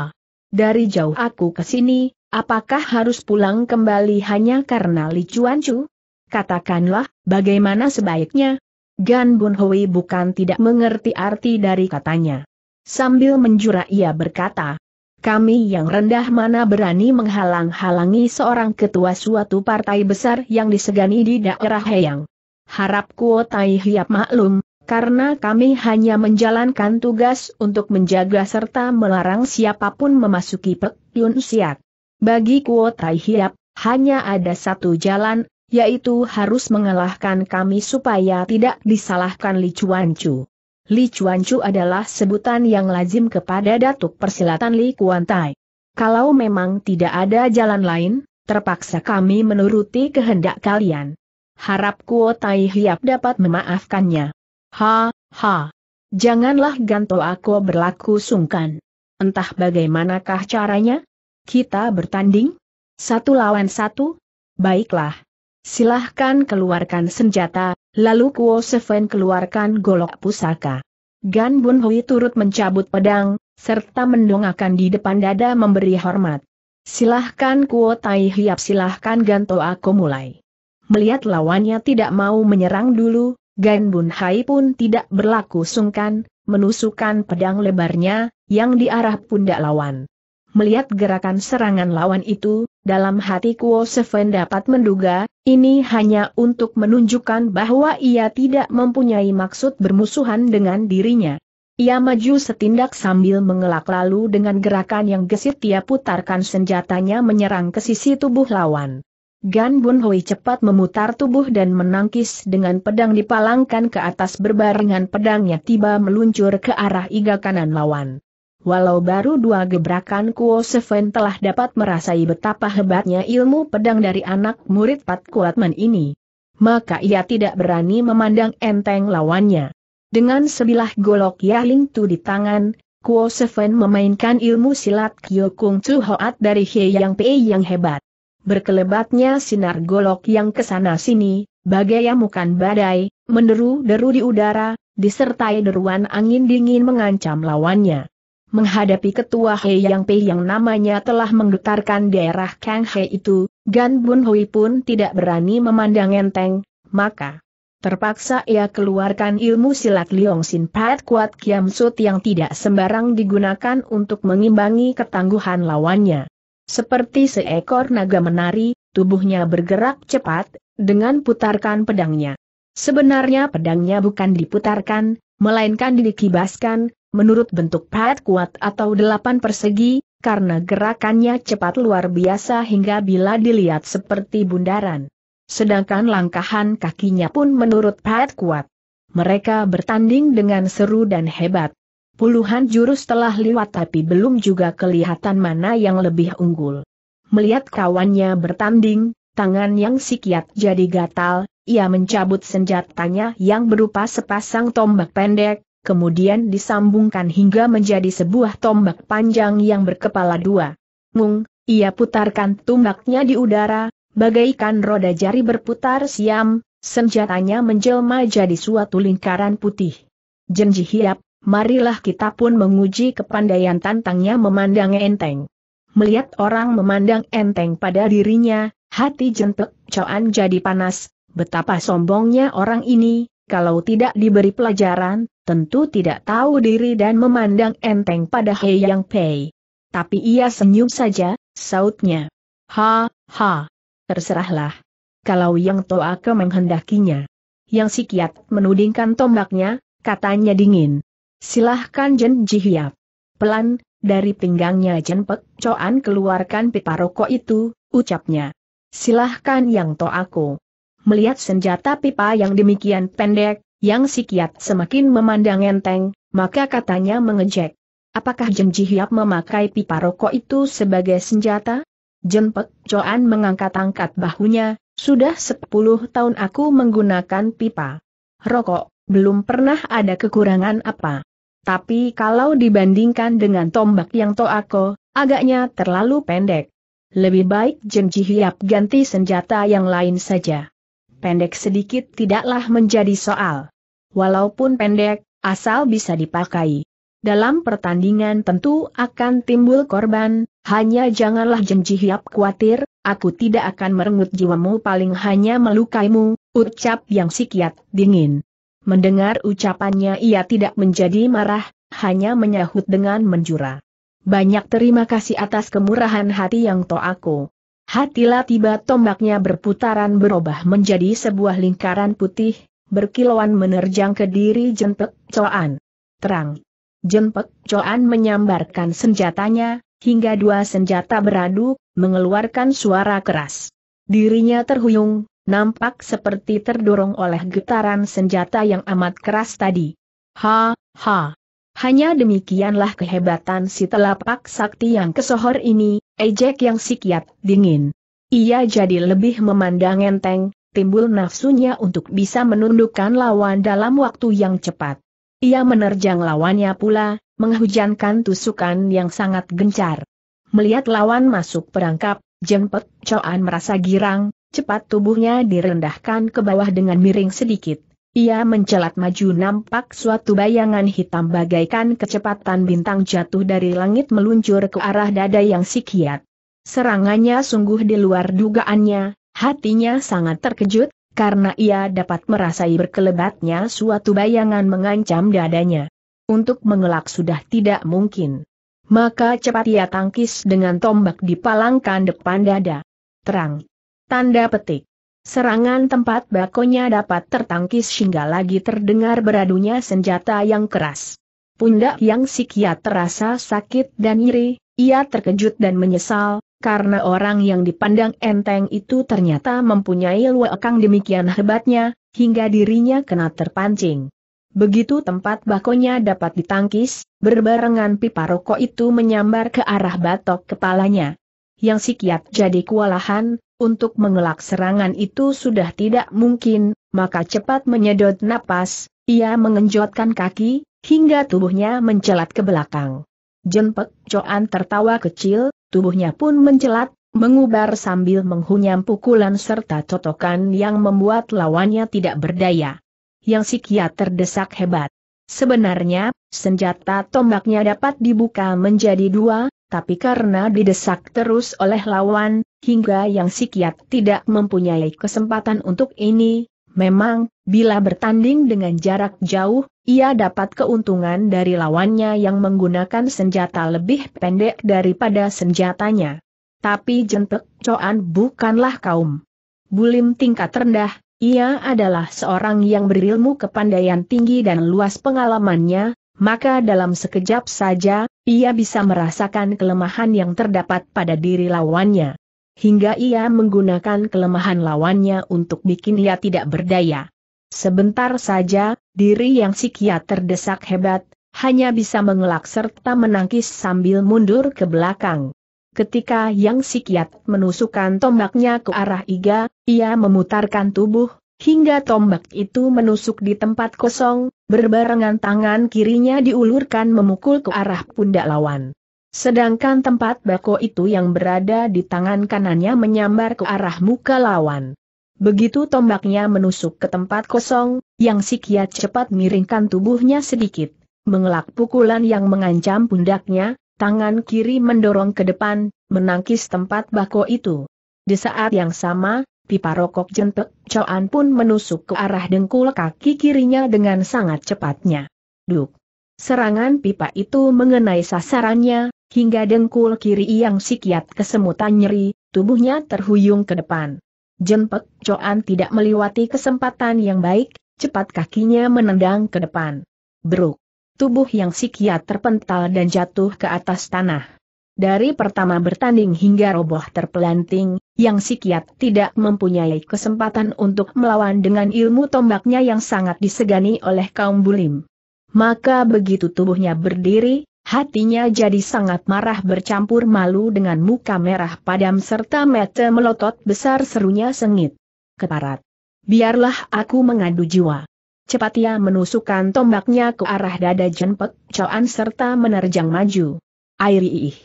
Dari jauh aku ke sini, apakah harus pulang kembali hanya karena licuan cu? Katakanlah, bagaimana sebaiknya? Gan Bun Hui bukan tidak mengerti arti dari katanya. Sambil menjura ia berkata, kami yang rendah mana berani menghalang-halangi seorang ketua suatu partai besar yang disegani di daerah Heyang. Harap kuotai hiap maklum, karena kami hanya menjalankan tugas untuk menjaga serta melarang siapapun memasuki Pek Yun Siak. Bagi kuotai hiap, hanya ada satu jalan, yaitu harus mengalahkan kami supaya tidak disalahkan Li Chuan Chu. Li Chu adalah sebutan yang lazim kepada Datuk Persilatan Li Kuantai. Kalau memang tidak ada jalan lain, terpaksa kami menuruti kehendak kalian. Harap Kuo Tai Hiap dapat memaafkannya. Ha, ha. Janganlah Ganto aku berlaku sungkan. Entah bagaimanakah caranya? Kita bertanding? Satu lawan satu? Baiklah. Silahkan keluarkan senjata, lalu Kuo Seven keluarkan golok pusaka. Gan Bun Hui turut mencabut pedang, serta mendongakkan di depan dada memberi hormat. Silahkan Kuo Tai Hiap silahkan Ganto aku mulai. Melihat lawannya tidak mau menyerang dulu, Gan Bun Hai pun tidak berlaku sungkan, menusukkan pedang lebarnya, yang diarah pun pundak lawan. Melihat gerakan serangan lawan itu, dalam hati Kuo Seven dapat menduga, ini hanya untuk menunjukkan bahwa ia tidak mempunyai maksud bermusuhan dengan dirinya. Ia maju setindak sambil mengelak lalu dengan gerakan yang gesit ia putarkan senjatanya menyerang ke sisi tubuh lawan. Gan Bun Hoi cepat memutar tubuh dan menangkis dengan pedang dipalangkan ke atas berbarengan pedangnya tiba meluncur ke arah iga kanan lawan. Walau baru dua gebrakan Kuo Seven telah dapat merasai betapa hebatnya ilmu pedang dari anak murid Pat Kuatman ini. Maka ia tidak berani memandang enteng lawannya. Dengan sebilah golok Yaling Tu di tangan, Kuo Seven memainkan ilmu silat Kyo Kung Chu Hoat dari He Yang Pei yang hebat. Berkelebatnya sinar golok yang kesana sini, bagai amukan badai, meneru deru di udara, disertai deruan angin dingin mengancam lawannya menghadapi ketua He Yang Pei yang namanya telah menggetarkan daerah Kang He itu, Gan Bun Hui pun tidak berani memandang enteng, maka terpaksa ia keluarkan ilmu silat Liong Sin Pat Kuat Kiam Sut yang tidak sembarang digunakan untuk mengimbangi ketangguhan lawannya. Seperti seekor naga menari, tubuhnya bergerak cepat, dengan putarkan pedangnya. Sebenarnya pedangnya bukan diputarkan, melainkan dikibaskan, menurut bentuk pad kuat atau delapan persegi, karena gerakannya cepat luar biasa hingga bila dilihat seperti bundaran. Sedangkan langkahan kakinya pun menurut pad kuat. Mereka bertanding dengan seru dan hebat. Puluhan jurus telah lewat tapi belum juga kelihatan mana yang lebih unggul. Melihat kawannya bertanding, tangan yang sikiat jadi gatal, ia mencabut senjatanya yang berupa sepasang tombak pendek, kemudian disambungkan hingga menjadi sebuah tombak panjang yang berkepala dua. Mung, ia putarkan tombaknya di udara, bagaikan roda jari berputar siam, senjatanya menjelma jadi suatu lingkaran putih. Jenji hiap, marilah kita pun menguji kepandaian tantangnya memandang enteng. Melihat orang memandang enteng pada dirinya, hati jentek coan jadi panas, betapa sombongnya orang ini, kalau tidak diberi pelajaran, tentu tidak tahu diri dan memandang enteng pada Hei Yang Pei. Tapi ia senyum saja, sautnya. Ha, ha. Terserahlah. Kalau Yang Toa ke menghendakinya. Yang si Kiat menudingkan tombaknya, katanya dingin. Silahkan Jen Jihiap. Pelan, dari pinggangnya Jen Pek Coan keluarkan pipa rokok itu, ucapnya. Silahkan Yang Toa aku melihat senjata pipa yang demikian pendek, yang si kiat semakin memandang enteng, maka katanya mengejek. Apakah Jem Hiap memakai pipa rokok itu sebagai senjata? Jenpek, Pek Joan mengangkat-angkat bahunya, sudah sepuluh tahun aku menggunakan pipa. Rokok, belum pernah ada kekurangan apa. Tapi kalau dibandingkan dengan tombak yang toako, agaknya terlalu pendek. Lebih baik Jem Hiap ganti senjata yang lain saja pendek sedikit tidaklah menjadi soal. Walaupun pendek, asal bisa dipakai. Dalam pertandingan tentu akan timbul korban, hanya janganlah jenjihiap khawatir, aku tidak akan merenggut jiwamu paling hanya melukaimu, ucap yang sikiat dingin. Mendengar ucapannya ia tidak menjadi marah, hanya menyahut dengan menjura. Banyak terima kasih atas kemurahan hati yang to aku. Hatilah tiba tombaknya berputaran berubah menjadi sebuah lingkaran putih, berkilauan menerjang ke diri jentek Coan. Terang. Jenpek Coan menyambarkan senjatanya, hingga dua senjata beradu, mengeluarkan suara keras. Dirinya terhuyung, nampak seperti terdorong oleh getaran senjata yang amat keras tadi. Ha, ha. Hanya demikianlah kehebatan si telapak sakti yang kesohor ini, ejek yang sikiat, dingin. Ia jadi lebih memandang enteng, timbul nafsunya untuk bisa menundukkan lawan dalam waktu yang cepat. Ia menerjang lawannya pula, menghujankan tusukan yang sangat gencar. Melihat lawan masuk perangkap, Jempet Coan merasa girang, cepat tubuhnya direndahkan ke bawah dengan miring sedikit. Ia mencelat maju nampak suatu bayangan hitam bagaikan kecepatan bintang jatuh dari langit meluncur ke arah dada yang sikiat. Serangannya sungguh di luar dugaannya, hatinya sangat terkejut, karena ia dapat merasai berkelebatnya suatu bayangan mengancam dadanya. Untuk mengelak sudah tidak mungkin. Maka cepat ia tangkis dengan tombak di palangkan depan dada. Terang. Tanda petik. Serangan tempat bakonya dapat tertangkis hingga lagi terdengar beradunya senjata yang keras. Pundak yang sikia terasa sakit dan nyeri, ia terkejut dan menyesal, karena orang yang dipandang enteng itu ternyata mempunyai luakang demikian hebatnya, hingga dirinya kena terpancing. Begitu tempat bakonya dapat ditangkis, berbarengan pipa rokok itu menyambar ke arah batok kepalanya yang si jadi kewalahan, untuk mengelak serangan itu sudah tidak mungkin, maka cepat menyedot napas, ia mengenjotkan kaki, hingga tubuhnya mencelat ke belakang. Jenpek Coan tertawa kecil, tubuhnya pun mencelat, mengubar sambil menghunyam pukulan serta totokan yang membuat lawannya tidak berdaya. Yang si terdesak hebat. Sebenarnya, senjata tombaknya dapat dibuka menjadi dua, tapi karena didesak terus oleh lawan, hingga yang sikiat tidak mempunyai kesempatan untuk ini, memang, bila bertanding dengan jarak jauh, ia dapat keuntungan dari lawannya yang menggunakan senjata lebih pendek daripada senjatanya. Tapi jentek Coan bukanlah kaum bulim tingkat rendah, ia adalah seorang yang berilmu kepandaian tinggi dan luas pengalamannya, maka dalam sekejap saja, ia bisa merasakan kelemahan yang terdapat pada diri lawannya. Hingga ia menggunakan kelemahan lawannya untuk bikin ia tidak berdaya. Sebentar saja, diri yang sikia terdesak hebat, hanya bisa mengelak serta menangkis sambil mundur ke belakang. Ketika yang sikiat menusukkan tombaknya ke arah Iga, ia memutarkan tubuh, Hingga tombak itu menusuk di tempat kosong, berbarengan tangan kirinya diulurkan memukul ke arah pundak lawan. Sedangkan tempat bako itu yang berada di tangan kanannya menyambar ke arah muka lawan. Begitu tombaknya menusuk ke tempat kosong, yang si kiat cepat miringkan tubuhnya sedikit, mengelak pukulan yang mengancam pundaknya, tangan kiri mendorong ke depan, menangkis tempat bako itu. Di saat yang sama, Pipa rokok jentek, coan pun menusuk ke arah dengkul kaki kirinya dengan sangat cepatnya. Duk! Serangan pipa itu mengenai sasarannya, hingga dengkul kiri yang sikiat kesemutan nyeri, tubuhnya terhuyung ke depan. Jempek coan tidak melewati kesempatan yang baik, cepat kakinya menendang ke depan. Beruk! Tubuh yang sikiat terpental dan jatuh ke atas tanah. Dari pertama bertanding hingga roboh terpelanting, yang si kiat tidak mempunyai kesempatan untuk melawan dengan ilmu tombaknya yang sangat disegani oleh kaum bulim. Maka begitu tubuhnya berdiri, hatinya jadi sangat marah bercampur malu dengan muka merah padam serta mata melotot besar serunya sengit. Keparat. Biarlah aku mengadu jiwa. Cepat ia menusukkan tombaknya ke arah dada Jenpek Coan serta menerjang maju. Airi ih.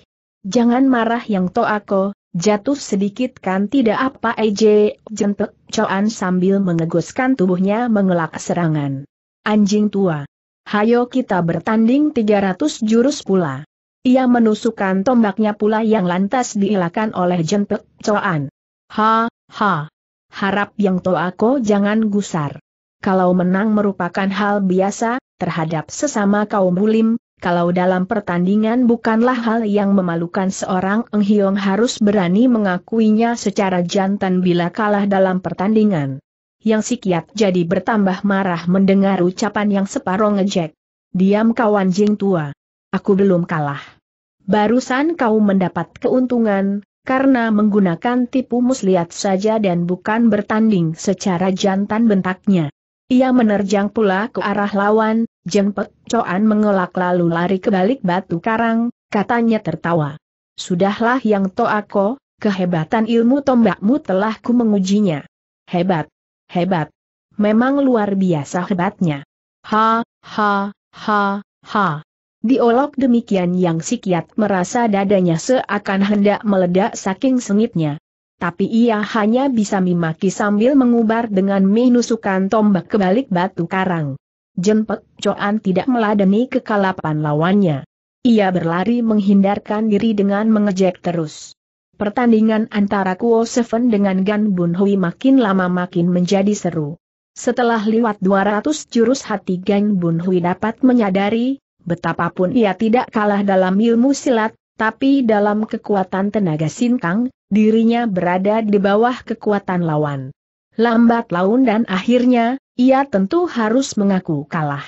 Jangan marah yang to aku, jatuh sedikit kan tidak apa Eje, jentek, coan sambil mengeguskan tubuhnya mengelak serangan. Anjing tua. Hayo kita bertanding 300 jurus pula. Ia menusukkan tombaknya pula yang lantas diilakan oleh jentek, coan. Ha, ha. Harap yang to aku jangan gusar. Kalau menang merupakan hal biasa, terhadap sesama kaum bulim, kalau dalam pertandingan bukanlah hal yang memalukan seorang Eng Hiong harus berani mengakuinya secara jantan bila kalah dalam pertandingan. Yang si Kiat jadi bertambah marah mendengar ucapan yang separoh ngejek. Diam kawan jing tua. Aku belum kalah. Barusan kau mendapat keuntungan, karena menggunakan tipu muslihat saja dan bukan bertanding secara jantan bentaknya. Ia menerjang pula ke arah lawan, Jempet Coan mengelak lalu lari ke balik batu karang, katanya tertawa. Sudahlah yang toako, kehebatan ilmu tombakmu telah ku mengujinya. Hebat, hebat. Memang luar biasa hebatnya. Ha, ha, ha, ha. Diolok demikian yang si kiat merasa dadanya seakan hendak meledak saking sengitnya. Tapi ia hanya bisa mimaki sambil mengubar dengan menusukan tombak ke balik batu karang. Jenpek Coan tidak meladeni kekalapan lawannya. Ia berlari menghindarkan diri dengan mengejek terus. Pertandingan antara Kuo Seven dengan Gan Bun Hui makin lama makin menjadi seru. Setelah lewat 200 jurus hati Gan Bun Hui dapat menyadari, betapapun ia tidak kalah dalam ilmu silat, tapi dalam kekuatan tenaga sintang, dirinya berada di bawah kekuatan lawan. Lambat laun dan akhirnya, ia tentu harus mengaku kalah.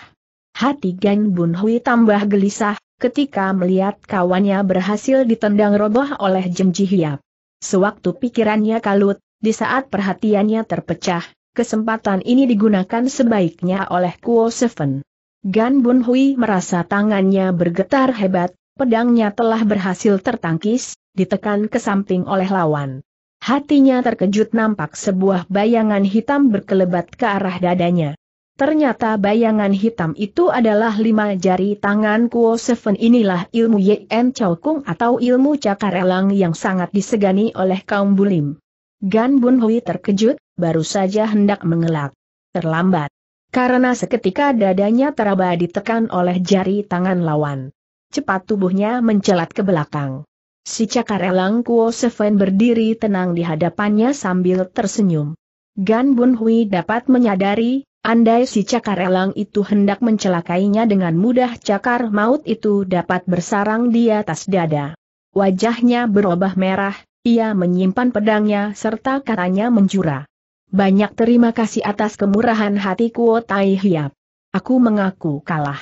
Hati Gan Bun Hui tambah gelisah, ketika melihat kawannya berhasil ditendang roboh oleh Jem Ji Hiap. Sewaktu pikirannya kalut, di saat perhatiannya terpecah, kesempatan ini digunakan sebaiknya oleh Kuo Seven. Gan Bun Hui merasa tangannya bergetar hebat, pedangnya telah berhasil tertangkis, ditekan ke samping oleh lawan. Hatinya terkejut nampak sebuah bayangan hitam berkelebat ke arah dadanya. Ternyata bayangan hitam itu adalah lima jari tangan Kuo Seven inilah ilmu Yen Chao Kung atau ilmu cakarelang yang sangat disegani oleh kaum bulim. Gan Bun Hui terkejut, baru saja hendak mengelak. Terlambat. Karena seketika dadanya teraba ditekan oleh jari tangan lawan. Cepat tubuhnya mencelat ke belakang. Si cakarelang elang Kuo Seven berdiri tenang di hadapannya sambil tersenyum. Gan Bun Hui dapat menyadari, andai si cakarelang itu hendak mencelakainya dengan mudah cakar maut itu dapat bersarang di atas dada. Wajahnya berubah merah, ia menyimpan pedangnya serta katanya menjura. Banyak terima kasih atas kemurahan hati Kuo Tai Hiap. Aku mengaku kalah.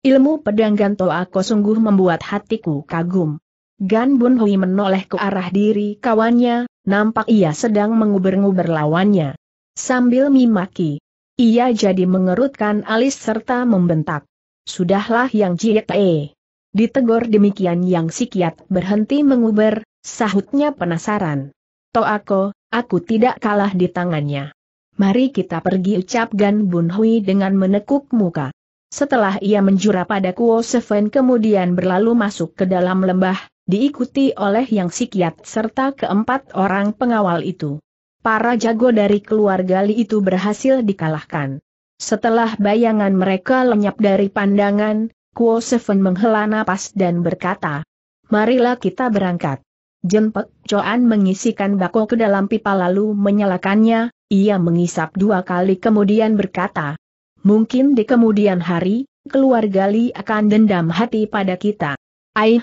Ilmu pedang Ganto aku sungguh membuat hatiku kagum. Gan Bun Hui menoleh ke arah diri kawannya, nampak ia sedang menguber-nguber lawannya. Sambil mimaki, ia jadi mengerutkan alis serta membentak. Sudahlah yang e. Ditegur demikian yang si kiat berhenti menguber, sahutnya penasaran. aku, aku tidak kalah di tangannya. Mari kita pergi ucap Gan Bun Hui dengan menekuk muka. Setelah ia menjura pada Kuo Seven kemudian berlalu masuk ke dalam lembah, diikuti oleh yang sikiat serta keempat orang pengawal itu. Para jago dari keluarga Li itu berhasil dikalahkan. Setelah bayangan mereka lenyap dari pandangan, Kuo Seven menghela napas dan berkata, Marilah kita berangkat. Jempek Coan mengisikan bako ke dalam pipa lalu menyalakannya, ia mengisap dua kali kemudian berkata, Mungkin di kemudian hari, keluarga Li akan dendam hati pada kita. Aih,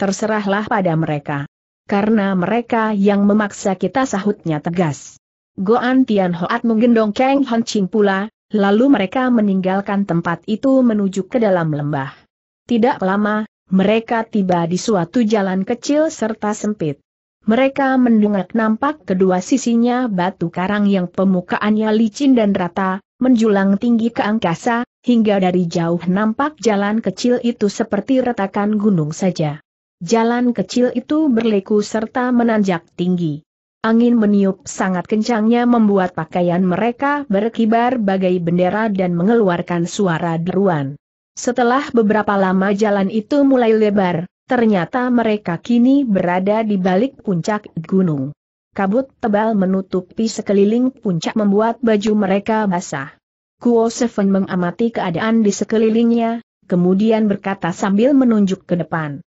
terserahlah pada mereka. Karena mereka yang memaksa kita sahutnya tegas. Goan Tian Hoat menggendong Kang Hon Ching pula, lalu mereka meninggalkan tempat itu menuju ke dalam lembah. Tidak lama, mereka tiba di suatu jalan kecil serta sempit. Mereka mendungak nampak kedua sisinya batu karang yang pemukaannya licin dan rata, menjulang tinggi ke angkasa, hingga dari jauh nampak jalan kecil itu seperti retakan gunung saja. Jalan kecil itu berliku serta menanjak tinggi. Angin meniup sangat kencangnya membuat pakaian mereka berkibar bagai bendera dan mengeluarkan suara deruan. Setelah beberapa lama jalan itu mulai lebar, ternyata mereka kini berada di balik puncak gunung. Kabut tebal menutupi sekeliling puncak membuat baju mereka basah. Kuo Seven mengamati keadaan di sekelilingnya, kemudian berkata sambil menunjuk ke depan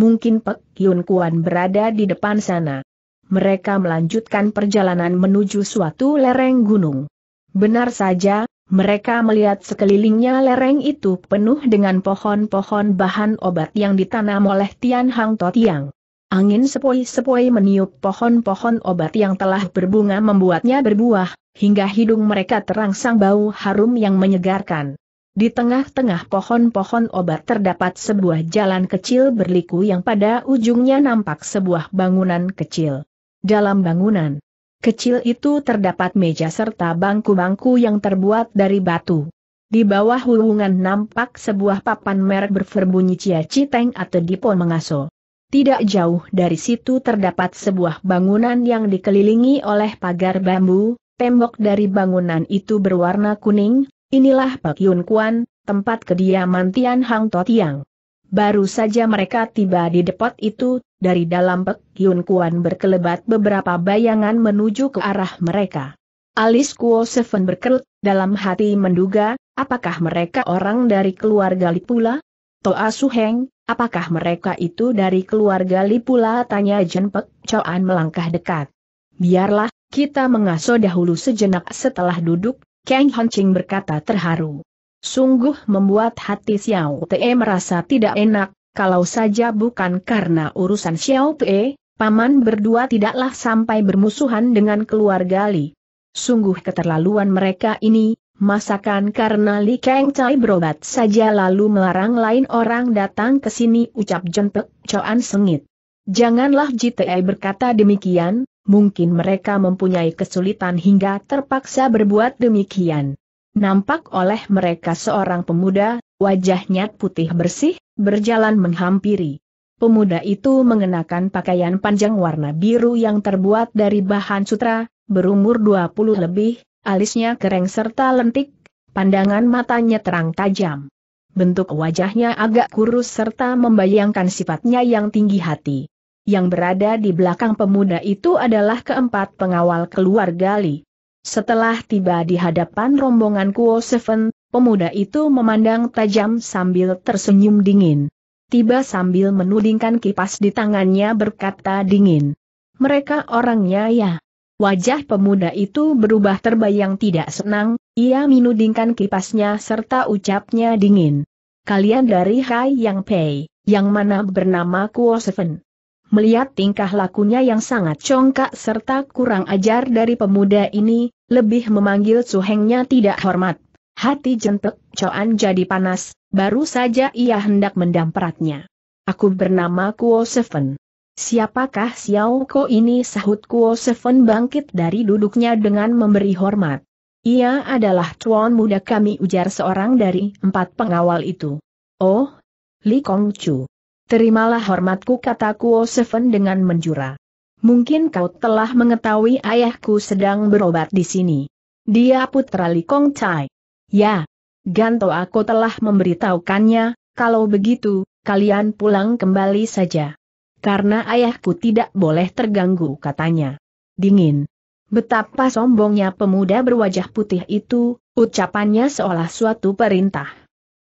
mungkin Pek Yun Kuan berada di depan sana. Mereka melanjutkan perjalanan menuju suatu lereng gunung. Benar saja, mereka melihat sekelilingnya lereng itu penuh dengan pohon-pohon bahan obat yang ditanam oleh Tian Hang Tiang. Angin sepoi-sepoi meniup pohon-pohon obat yang telah berbunga membuatnya berbuah, hingga hidung mereka terangsang bau harum yang menyegarkan. Di tengah-tengah pohon-pohon obat terdapat sebuah jalan kecil berliku yang pada ujungnya nampak sebuah bangunan kecil. Dalam bangunan kecil itu terdapat meja serta bangku-bangku yang terbuat dari batu. Di bawah hulungan nampak sebuah papan merek berferbunyi Cia Citeng atau Dipon Mengaso. Tidak jauh dari situ terdapat sebuah bangunan yang dikelilingi oleh pagar bambu, tembok dari bangunan itu berwarna kuning, Inilah Pak Yun Kuan, tempat kediaman Tian Hang To Tiang. Baru saja mereka tiba di depot itu, dari dalam Pak Yun Kuan berkelebat beberapa bayangan menuju ke arah mereka. Alis Kuo Seven berkerut, dalam hati menduga, apakah mereka orang dari keluarga Lipula? Toa Su Heng, apakah mereka itu dari keluarga Lipula? Tanya Jen Pek Choan melangkah dekat. Biarlah, kita mengasuh dahulu sejenak setelah duduk, Kang Hancing berkata terharu. Sungguh membuat hati Xiao Te merasa tidak enak, kalau saja bukan karena urusan Xiao Te, paman berdua tidaklah sampai bermusuhan dengan keluarga Li. Sungguh keterlaluan mereka ini, masakan karena Li Kang Chai berobat saja lalu melarang lain orang datang ke sini ucap John Pek Choan sengit. Janganlah JTE berkata demikian, mungkin mereka mempunyai kesulitan hingga terpaksa berbuat demikian. Nampak oleh mereka seorang pemuda, wajahnya putih bersih, berjalan menghampiri. Pemuda itu mengenakan pakaian panjang warna biru yang terbuat dari bahan sutra, berumur 20 lebih, alisnya kering serta lentik, pandangan matanya terang tajam. Bentuk wajahnya agak kurus serta membayangkan sifatnya yang tinggi hati yang berada di belakang pemuda itu adalah keempat pengawal keluarga Li. Setelah tiba di hadapan rombongan Kuo Seven, pemuda itu memandang tajam sambil tersenyum dingin. Tiba sambil menudingkan kipas di tangannya berkata dingin. Mereka orangnya ya. Wajah pemuda itu berubah terbayang tidak senang, ia menudingkan kipasnya serta ucapnya dingin. Kalian dari Hai Yang Pei, yang mana bernama Kuo Seven. Melihat tingkah lakunya yang sangat congkak serta kurang ajar dari pemuda ini, lebih memanggil suhengnya tidak hormat. Hati jentek Coan jadi panas, baru saja ia hendak mendampratnya. Aku bernama Kuo Seven. Siapakah Xiao Ko ini sahut Kuo Seven bangkit dari duduknya dengan memberi hormat. Ia adalah tuan muda kami ujar seorang dari empat pengawal itu. Oh, Li Kong Chu. Terimalah hormatku kata Kuo oh Seven dengan menjura. Mungkin kau telah mengetahui ayahku sedang berobat di sini. Dia putra Li Kong Chai. Ya. Ganto aku telah memberitahukannya, kalau begitu, kalian pulang kembali saja. Karena ayahku tidak boleh terganggu katanya. Dingin. Betapa sombongnya pemuda berwajah putih itu, ucapannya seolah suatu perintah.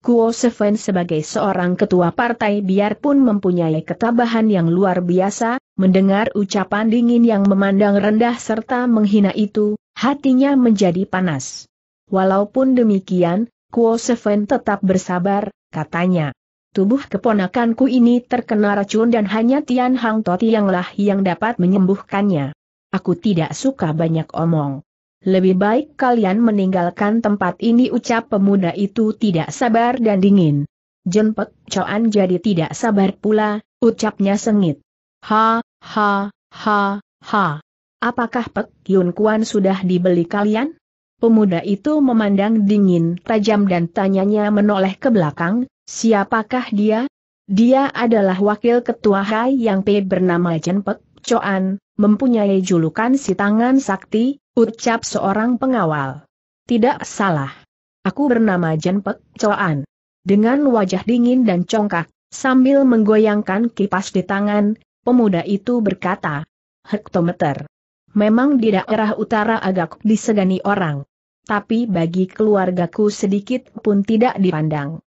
Kuo Seven sebagai seorang ketua partai biarpun mempunyai ketabahan yang luar biasa, mendengar ucapan dingin yang memandang rendah serta menghina itu, hatinya menjadi panas. Walaupun demikian, Kuo Seven tetap bersabar, katanya. Tubuh keponakanku ini terkena racun dan hanya Tian Hang Toti yanglah yang dapat menyembuhkannya. Aku tidak suka banyak omong. Lebih baik kalian meninggalkan tempat ini ucap pemuda itu tidak sabar dan dingin. Jenpek, Coan jadi tidak sabar pula, ucapnya sengit. Ha, ha, ha, ha. Apakah Pek Yun Kuan sudah dibeli kalian? Pemuda itu memandang dingin tajam dan tanyanya menoleh ke belakang, siapakah dia? Dia adalah wakil ketua Hai Yang Pei bernama Jenpek, Coan, mempunyai julukan si tangan sakti, Ucap seorang pengawal. Tidak salah. Aku bernama Jenpek Coan. Dengan wajah dingin dan congkak, sambil menggoyangkan kipas di tangan, pemuda itu berkata, Hektometer. Memang di daerah utara agak disegani orang. Tapi bagi keluargaku sedikit pun tidak dipandang.